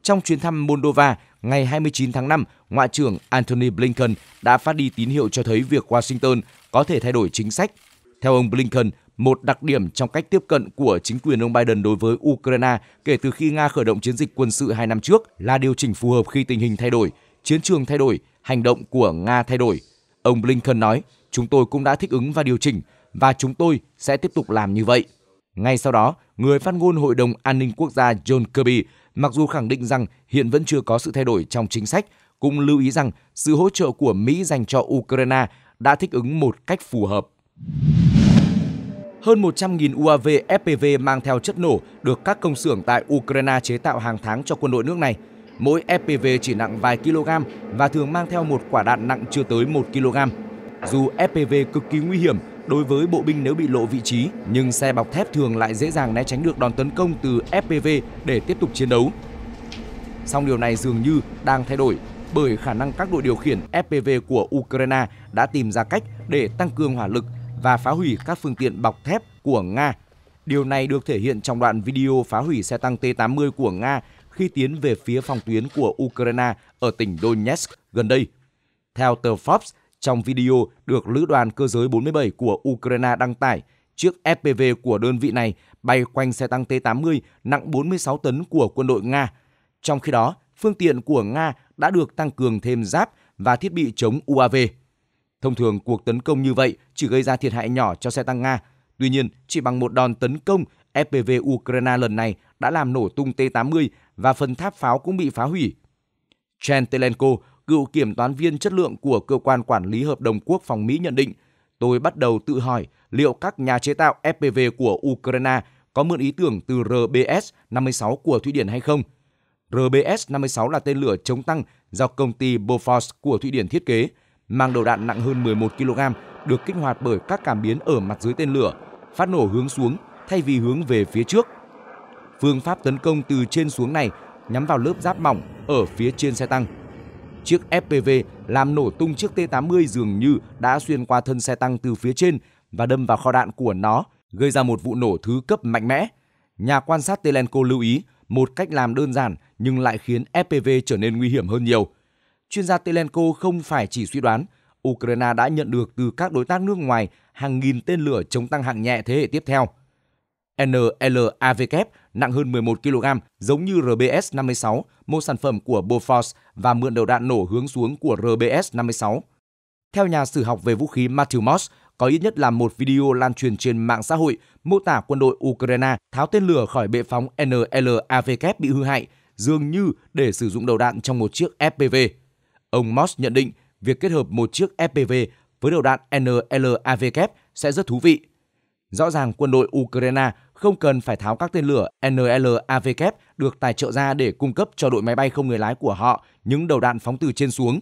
Trong chuyến thăm Moldova ngày 29 tháng 5, Ngoại trưởng Antony Blinken đã phát đi tín hiệu cho thấy việc Washington có thể thay đổi chính sách. Theo ông Blinken, một đặc điểm trong cách tiếp cận của chính quyền ông Biden đối với Ukraine kể từ khi Nga khởi động chiến dịch quân sự hai năm trước là điều chỉnh phù hợp khi tình hình thay đổi, chiến trường thay đổi, hành động của Nga thay đổi. Ông Blinken nói, chúng tôi cũng đã thích ứng và điều chỉnh, và chúng tôi sẽ tiếp tục làm như vậy. Ngay sau đó, người phát ngôn Hội đồng An ninh Quốc gia John Kirby mặc dù khẳng định rằng hiện vẫn chưa có sự thay đổi trong chính sách, cũng lưu ý rằng sự hỗ trợ của Mỹ dành cho Ukraine đã thích ứng một cách phù hợp. Hơn 100.000 UAV FPV mang theo chất nổ được các công xưởng tại Ukraine chế tạo hàng tháng cho quân đội nước này. Mỗi FPV chỉ nặng vài kg và thường mang theo một quả đạn nặng chưa tới 1 kg. Dù FPV cực kỳ nguy hiểm đối với bộ binh nếu bị lộ vị trí, nhưng xe bọc thép thường lại dễ dàng né tránh được đòn tấn công từ FPV để tiếp tục chiến đấu. Song điều này dường như đang thay đổi bởi khả năng các đội điều khiển FPV của Ukraine đã tìm ra cách để tăng cường hỏa lực và phá hủy các phương tiện bọc thép của Nga. Điều này được thể hiện trong đoạn video phá hủy xe tăng T-80 của Nga khi tiến về phía phòng tuyến của Ukraine ở tỉnh Donetsk gần đây. Theo tờ Forbes, trong video được Lữ đoàn Cơ giới 47 của Ukraine đăng tải, chiếc FPV của đơn vị này bay quanh xe tăng T-80 nặng 46 tấn của quân đội Nga. Trong khi đó, phương tiện của Nga đã được tăng cường thêm giáp và thiết bị chống UAV. Thông thường cuộc tấn công như vậy chỉ gây ra thiệt hại nhỏ cho xe tăng Nga. Tuy nhiên, chỉ bằng một đòn tấn công, FPV Ukraine lần này đã làm nổ tung T-80 và phần tháp pháo cũng bị phá hủy. Chen Telenko, cựu kiểm toán viên chất lượng của Cơ quan Quản lý Hợp đồng Quốc phòng Mỹ nhận định, tôi bắt đầu tự hỏi liệu các nhà chế tạo FPV của Ukraine có mượn ý tưởng từ RBS-56 của Thụy Điển hay không. RBS-56 là tên lửa chống tăng do công ty Bofors của Thụy Điển thiết kế – mang đầu đạn nặng hơn 11 kg được kích hoạt bởi các cảm biến ở mặt dưới tên lửa, phát nổ hướng xuống thay vì hướng về phía trước. Phương pháp tấn công từ trên xuống này nhắm vào lớp giáp mỏng ở phía trên xe tăng. Chiếc FPV làm nổ tung chiếc T-80 dường như đã xuyên qua thân xe tăng từ phía trên và đâm vào kho đạn của nó, gây ra một vụ nổ thứ cấp mạnh mẽ. Nhà quan sát Telenko lưu ý một cách làm đơn giản nhưng lại khiến FPV trở nên nguy hiểm hơn nhiều chuyên gia Telenko không phải chỉ suy đoán, Ukraine đã nhận được từ các đối tác nước ngoài hàng nghìn tên lửa chống tăng hạng nhẹ thế hệ tiếp theo. NLAVK nặng hơn 11 kg, giống như RBS-56, một sản phẩm của Bofors và mượn đầu đạn nổ hướng xuống của RBS-56. Theo nhà sử học về vũ khí Matthew Moss, có ít nhất là một video lan truyền trên mạng xã hội mô tả quân đội Ukraine tháo tên lửa khỏi bệ phóng NLAVK bị hư hại, dường như để sử dụng đầu đạn trong một chiếc FPV. Ông Moss nhận định việc kết hợp một chiếc FPV với đầu đạn NLAVK sẽ rất thú vị. Rõ ràng quân đội Ukraine không cần phải tháo các tên lửa NLAVK được tài trợ ra để cung cấp cho đội máy bay không người lái của họ những đầu đạn phóng từ trên xuống.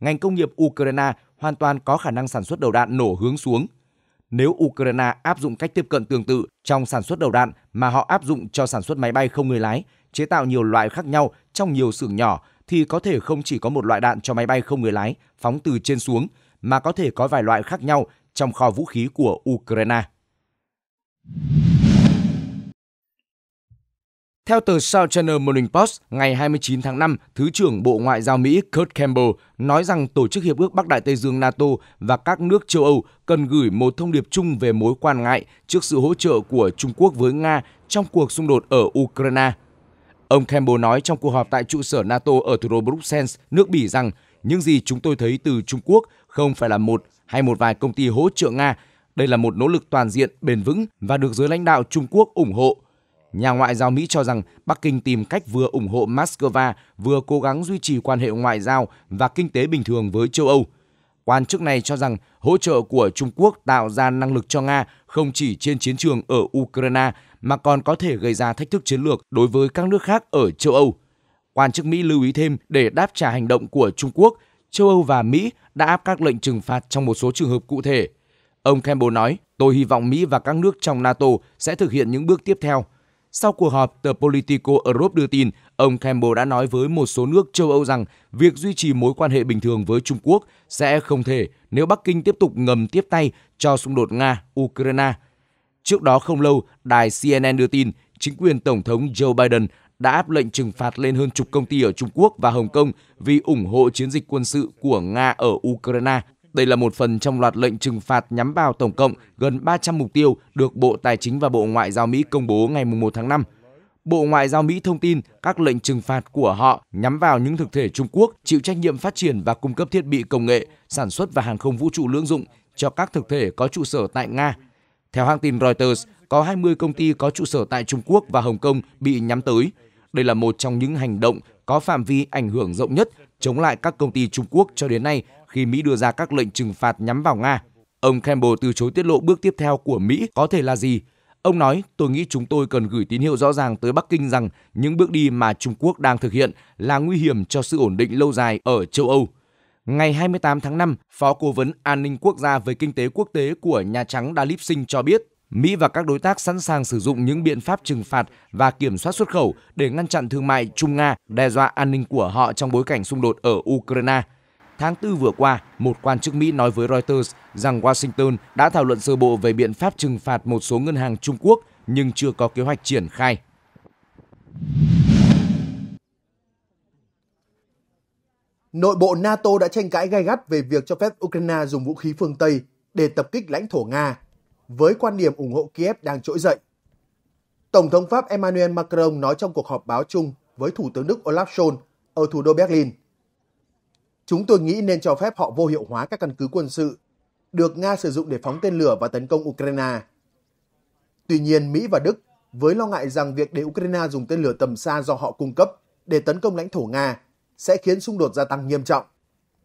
Ngành công nghiệp Ukraine hoàn toàn có khả năng sản xuất đầu đạn nổ hướng xuống. Nếu Ukraine áp dụng cách tiếp cận tương tự trong sản xuất đầu đạn mà họ áp dụng cho sản xuất máy bay không người lái, chế tạo nhiều loại khác nhau trong nhiều xưởng nhỏ thì có thể không chỉ có một loại đạn cho máy bay không người lái phóng từ trên xuống mà có thể có vài loại khác nhau trong kho vũ khí của Ukraine. Theo tờ South China Morning Post, ngày 29 tháng 5, Thứ trưởng Bộ Ngoại giao Mỹ Kurt Campbell nói rằng Tổ chức Hiệp ước Bắc Đại Tây Dương NATO và các nước châu Âu cần gửi một thông điệp chung về mối quan ngại trước sự hỗ trợ của Trung Quốc với Nga trong cuộc xung đột ở Ukraine – Ông Campbell nói trong cuộc họp tại trụ sở NATO ở thủ đô Bruxelles, nước Bỉ rằng những gì chúng tôi thấy từ Trung Quốc không phải là một hay một vài công ty hỗ trợ Nga. Đây là một nỗ lực toàn diện, bền vững và được giới lãnh đạo Trung Quốc ủng hộ. Nhà ngoại giao Mỹ cho rằng Bắc Kinh tìm cách vừa ủng hộ Moscow vừa cố gắng duy trì quan hệ ngoại giao và kinh tế bình thường với châu Âu. Quan chức này cho rằng hỗ trợ của Trung Quốc tạo ra năng lực cho Nga không chỉ trên chiến trường ở Ukraine mà còn có thể gây ra thách thức chiến lược đối với các nước khác ở châu Âu. Quan chức Mỹ lưu ý thêm để đáp trả hành động của Trung Quốc, châu Âu và Mỹ đã áp các lệnh trừng phạt trong một số trường hợp cụ thể. Ông Campbell nói, tôi hy vọng Mỹ và các nước trong NATO sẽ thực hiện những bước tiếp theo. Sau cuộc họp, tờ Politico Europe đưa tin, ông Campbell đã nói với một số nước châu Âu rằng việc duy trì mối quan hệ bình thường với Trung Quốc sẽ không thể nếu Bắc Kinh tiếp tục ngầm tiếp tay cho xung đột Nga-Ukraine Trước đó không lâu, đài CNN đưa tin chính quyền Tổng thống Joe Biden đã áp lệnh trừng phạt lên hơn chục công ty ở Trung Quốc và Hồng Kông vì ủng hộ chiến dịch quân sự của Nga ở Ukraine. Đây là một phần trong loạt lệnh trừng phạt nhắm vào tổng cộng gần 300 mục tiêu được Bộ Tài chính và Bộ Ngoại giao Mỹ công bố ngày 1 tháng 5. Bộ Ngoại giao Mỹ thông tin các lệnh trừng phạt của họ nhắm vào những thực thể Trung Quốc chịu trách nhiệm phát triển và cung cấp thiết bị công nghệ, sản xuất và hàng không vũ trụ lưỡng dụng cho các thực thể có trụ sở tại Nga, theo hãng tin Reuters, có 20 công ty có trụ sở tại Trung Quốc và Hồng Kông bị nhắm tới. Đây là một trong những hành động có phạm vi ảnh hưởng rộng nhất chống lại các công ty Trung Quốc cho đến nay khi Mỹ đưa ra các lệnh trừng phạt nhắm vào Nga. Ông Campbell từ chối tiết lộ bước tiếp theo của Mỹ có thể là gì. Ông nói, tôi nghĩ chúng tôi cần gửi tín hiệu rõ ràng tới Bắc Kinh rằng những bước đi mà Trung Quốc đang thực hiện là nguy hiểm cho sự ổn định lâu dài ở châu Âu. Ngày 28 tháng 5, Phó Cố vấn An ninh Quốc gia về Kinh tế Quốc tế của Nhà Trắng Dalip Singh cho biết, Mỹ và các đối tác sẵn sàng sử dụng những biện pháp trừng phạt và kiểm soát xuất khẩu để ngăn chặn thương mại Trung-Nga đe dọa an ninh của họ trong bối cảnh xung đột ở Ukraine. Tháng 4 vừa qua, một quan chức Mỹ nói với Reuters rằng Washington đã thảo luận sơ bộ về biện pháp trừng phạt một số ngân hàng Trung Quốc nhưng chưa có kế hoạch triển khai. Nội bộ NATO đã tranh cãi gai gắt về việc cho phép Ukraine dùng vũ khí phương Tây để tập kích lãnh thổ Nga, với quan điểm ủng hộ Kiev đang trỗi dậy. Tổng thống Pháp Emmanuel Macron nói trong cuộc họp báo chung với Thủ tướng Đức Olaf Scholz ở thủ đô Berlin. Chúng tôi nghĩ nên cho phép họ vô hiệu hóa các căn cứ quân sự được Nga sử dụng để phóng tên lửa và tấn công Ukraine. Tuy nhiên, Mỹ và Đức với lo ngại rằng việc để Ukraine dùng tên lửa tầm xa do họ cung cấp để tấn công lãnh thổ Nga sẽ khiến xung đột gia tăng nghiêm trọng,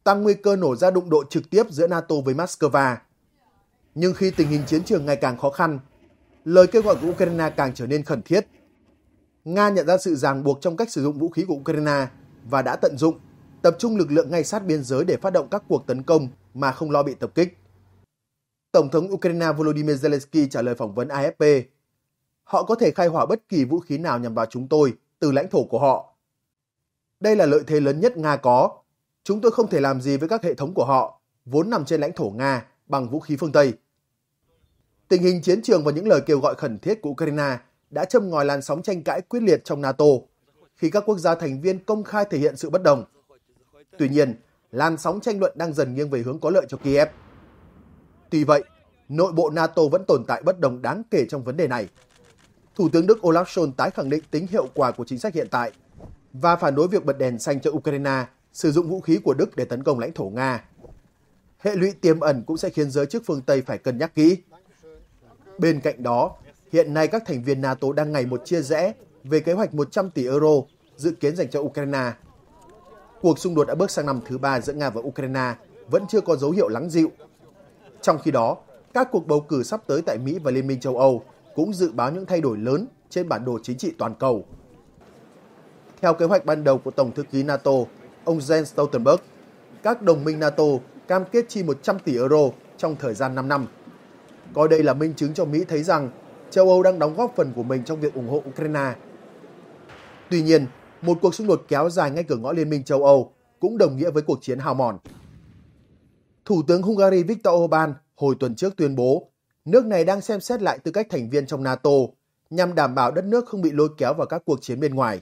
tăng nguy cơ nổ ra đụng độ trực tiếp giữa NATO với Moscow. Nhưng khi tình hình chiến trường ngày càng khó khăn, lời kêu gọi của Ukraine càng trở nên khẩn thiết. Nga nhận ra sự ràng buộc trong cách sử dụng vũ khí của Ukraine và đã tận dụng, tập trung lực lượng ngay sát biên giới để phát động các cuộc tấn công mà không lo bị tập kích. Tổng thống Ukraine Volodymyr Zelensky trả lời phỏng vấn AFP, họ có thể khai hỏa bất kỳ vũ khí nào nhằm vào chúng tôi từ lãnh thổ của họ đây là lợi thế lớn nhất Nga có. Chúng tôi không thể làm gì với các hệ thống của họ, vốn nằm trên lãnh thổ Nga bằng vũ khí phương Tây. Tình hình chiến trường và những lời kêu gọi khẩn thiết của Ukraine đã châm ngòi làn sóng tranh cãi quyết liệt trong NATO khi các quốc gia thành viên công khai thể hiện sự bất đồng. Tuy nhiên, làn sóng tranh luận đang dần nghiêng về hướng có lợi cho Kiev. Tuy vậy, nội bộ NATO vẫn tồn tại bất đồng đáng kể trong vấn đề này. Thủ tướng Đức Olaf Scholz tái khẳng định tính hiệu quả của chính sách hiện tại và phản đối việc bật đèn xanh cho Ukraine sử dụng vũ khí của Đức để tấn công lãnh thổ Nga. Hệ lụy tiềm ẩn cũng sẽ khiến giới chức phương Tây phải cân nhắc kỹ. Bên cạnh đó, hiện nay các thành viên NATO đang ngày một chia rẽ về kế hoạch 100 tỷ euro dự kiến dành cho Ukraine. Cuộc xung đột đã bước sang năm thứ ba giữa Nga và Ukraine vẫn chưa có dấu hiệu lắng dịu. Trong khi đó, các cuộc bầu cử sắp tới tại Mỹ và Liên minh châu Âu cũng dự báo những thay đổi lớn trên bản đồ chính trị toàn cầu. Theo kế hoạch ban đầu của Tổng thư ký NATO, ông Jens Stoltenberg, các đồng minh NATO cam kết chi 100 tỷ euro trong thời gian 5 năm. Coi đây là minh chứng cho Mỹ thấy rằng châu Âu đang đóng góp phần của mình trong việc ủng hộ Ukraine. Tuy nhiên, một cuộc xung đột kéo dài ngay cửa ngõ Liên minh châu Âu cũng đồng nghĩa với cuộc chiến hao mòn. Thủ tướng Hungary Viktor Orbán hồi tuần trước tuyên bố nước này đang xem xét lại tư cách thành viên trong NATO nhằm đảm bảo đất nước không bị lôi kéo vào các cuộc chiến bên ngoài.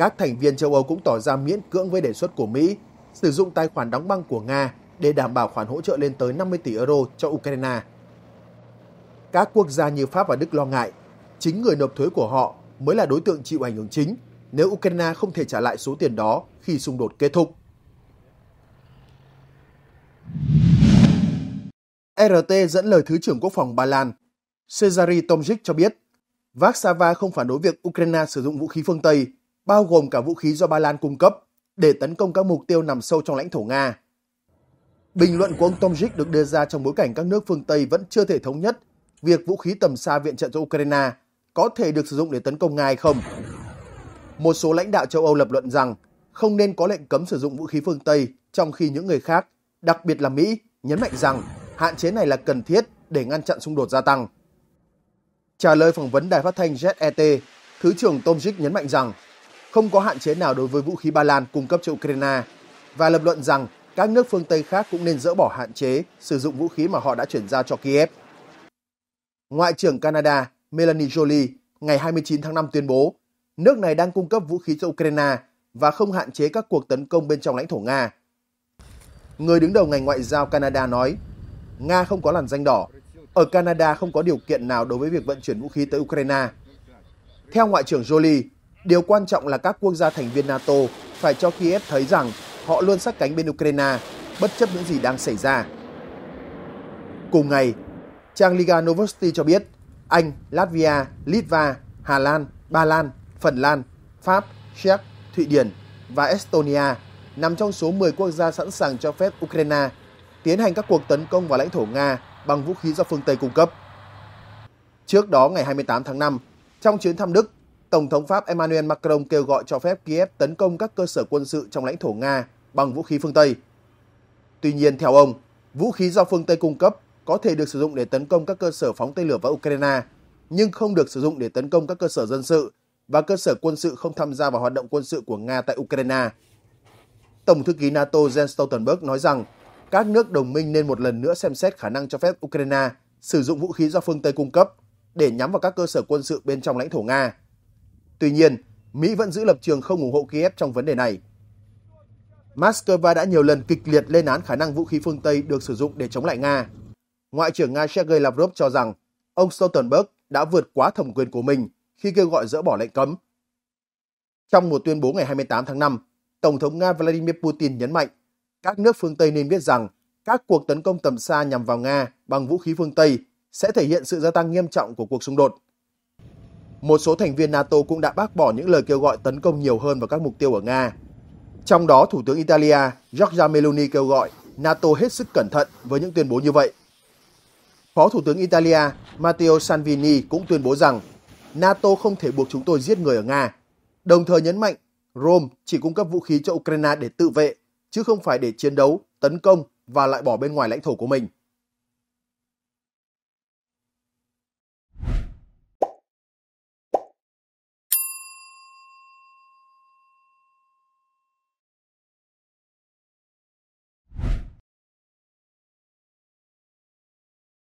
Các thành viên châu Âu cũng tỏ ra miễn cưỡng với đề xuất của Mỹ sử dụng tài khoản đóng băng của Nga để đảm bảo khoản hỗ trợ lên tới 50 tỷ euro cho Ukraine. Các quốc gia như Pháp và Đức lo ngại chính người nộp thuế của họ mới là đối tượng chịu ảnh hưởng chính nếu Ukraine không thể trả lại số tiền đó khi xung đột kết thúc. E RT dẫn lời Thứ trưởng Quốc phòng Ba Lan Cezary Tomczyk cho biết Václava không phản đối việc Ukraine sử dụng vũ khí phương Tây bao gồm cả vũ khí do Ba Lan cung cấp, để tấn công các mục tiêu nằm sâu trong lãnh thổ Nga. Bình luận của ông Tomjic được đưa ra trong bối cảnh các nước phương Tây vẫn chưa thể thống nhất việc vũ khí tầm xa viện trợ cho Ukraine có thể được sử dụng để tấn công Nga hay không. Một số lãnh đạo châu Âu lập luận rằng không nên có lệnh cấm sử dụng vũ khí phương Tây trong khi những người khác, đặc biệt là Mỹ, nhấn mạnh rằng hạn chế này là cần thiết để ngăn chặn xung đột gia tăng. Trả lời phỏng vấn đài phát thanh ZET, e Thứ trưởng Tomjic nhấn mạnh rằng không có hạn chế nào đối với vũ khí Ba Lan cung cấp cho Ukraine và lập luận rằng các nước phương Tây khác cũng nên dỡ bỏ hạn chế sử dụng vũ khí mà họ đã chuyển giao cho Kiev. Ngoại trưởng Canada Melanie Jolie ngày 29 tháng 5 tuyên bố nước này đang cung cấp vũ khí cho Ukraine và không hạn chế các cuộc tấn công bên trong lãnh thổ Nga. Người đứng đầu ngành ngoại giao Canada nói, Nga không có làn danh đỏ, ở Canada không có điều kiện nào đối với việc vận chuyển vũ khí tới Ukraine. Theo Ngoại trưởng Jolie, Điều quan trọng là các quốc gia thành viên NATO phải cho Kiev thấy rằng họ luôn sát cánh bên Ukraine, bất chấp những gì đang xảy ra. Cùng ngày, trang Liga Novosti cho biết Anh, Latvia, Litva, Hà Lan, Ba Lan, Phần Lan, Pháp, Czech, Thụy Điển và Estonia nằm trong số 10 quốc gia sẵn sàng cho phép Ukraine tiến hành các cuộc tấn công vào lãnh thổ Nga bằng vũ khí do phương Tây cung cấp. Trước đó ngày 28 tháng 5, trong chuyến thăm Đức, Tổng thống Pháp Emmanuel Macron kêu gọi cho phép Kiev tấn công các cơ sở quân sự trong lãnh thổ Nga bằng vũ khí phương Tây. Tuy nhiên, theo ông, vũ khí do phương Tây cung cấp có thể được sử dụng để tấn công các cơ sở phóng tên lửa vào Ukraine, nhưng không được sử dụng để tấn công các cơ sở dân sự và cơ sở quân sự không tham gia vào hoạt động quân sự của Nga tại Ukraine. Tổng thư ký NATO Jens Stoltenberg nói rằng các nước đồng minh nên một lần nữa xem xét khả năng cho phép Ukraine sử dụng vũ khí do phương Tây cung cấp để nhắm vào các cơ sở quân sự bên trong lãnh thổ Nga. Tuy nhiên, Mỹ vẫn giữ lập trường không ủng hộ Kiev trong vấn đề này. Moscow đã nhiều lần kịch liệt lên án khả năng vũ khí phương Tây được sử dụng để chống lại Nga. Ngoại trưởng Nga Sergei Lavrov cho rằng ông Stoltenberg đã vượt quá thẩm quyền của mình khi kêu gọi dỡ bỏ lệnh cấm. Trong một tuyên bố ngày 28 tháng 5, Tổng thống Nga Vladimir Putin nhấn mạnh các nước phương Tây nên biết rằng các cuộc tấn công tầm xa nhằm vào Nga bằng vũ khí phương Tây sẽ thể hiện sự gia tăng nghiêm trọng của cuộc xung đột một số thành viên NATO cũng đã bác bỏ những lời kêu gọi tấn công nhiều hơn vào các mục tiêu ở Nga. Trong đó, Thủ tướng Italia Giorgia Meloni kêu gọi NATO hết sức cẩn thận với những tuyên bố như vậy. Phó Thủ tướng Italia Matteo Salvini cũng tuyên bố rằng NATO không thể buộc chúng tôi giết người ở Nga, đồng thời nhấn mạnh Rome chỉ cung cấp vũ khí cho Ukraine để tự vệ, chứ không phải để chiến đấu, tấn công và loại bỏ bên ngoài lãnh thổ của mình.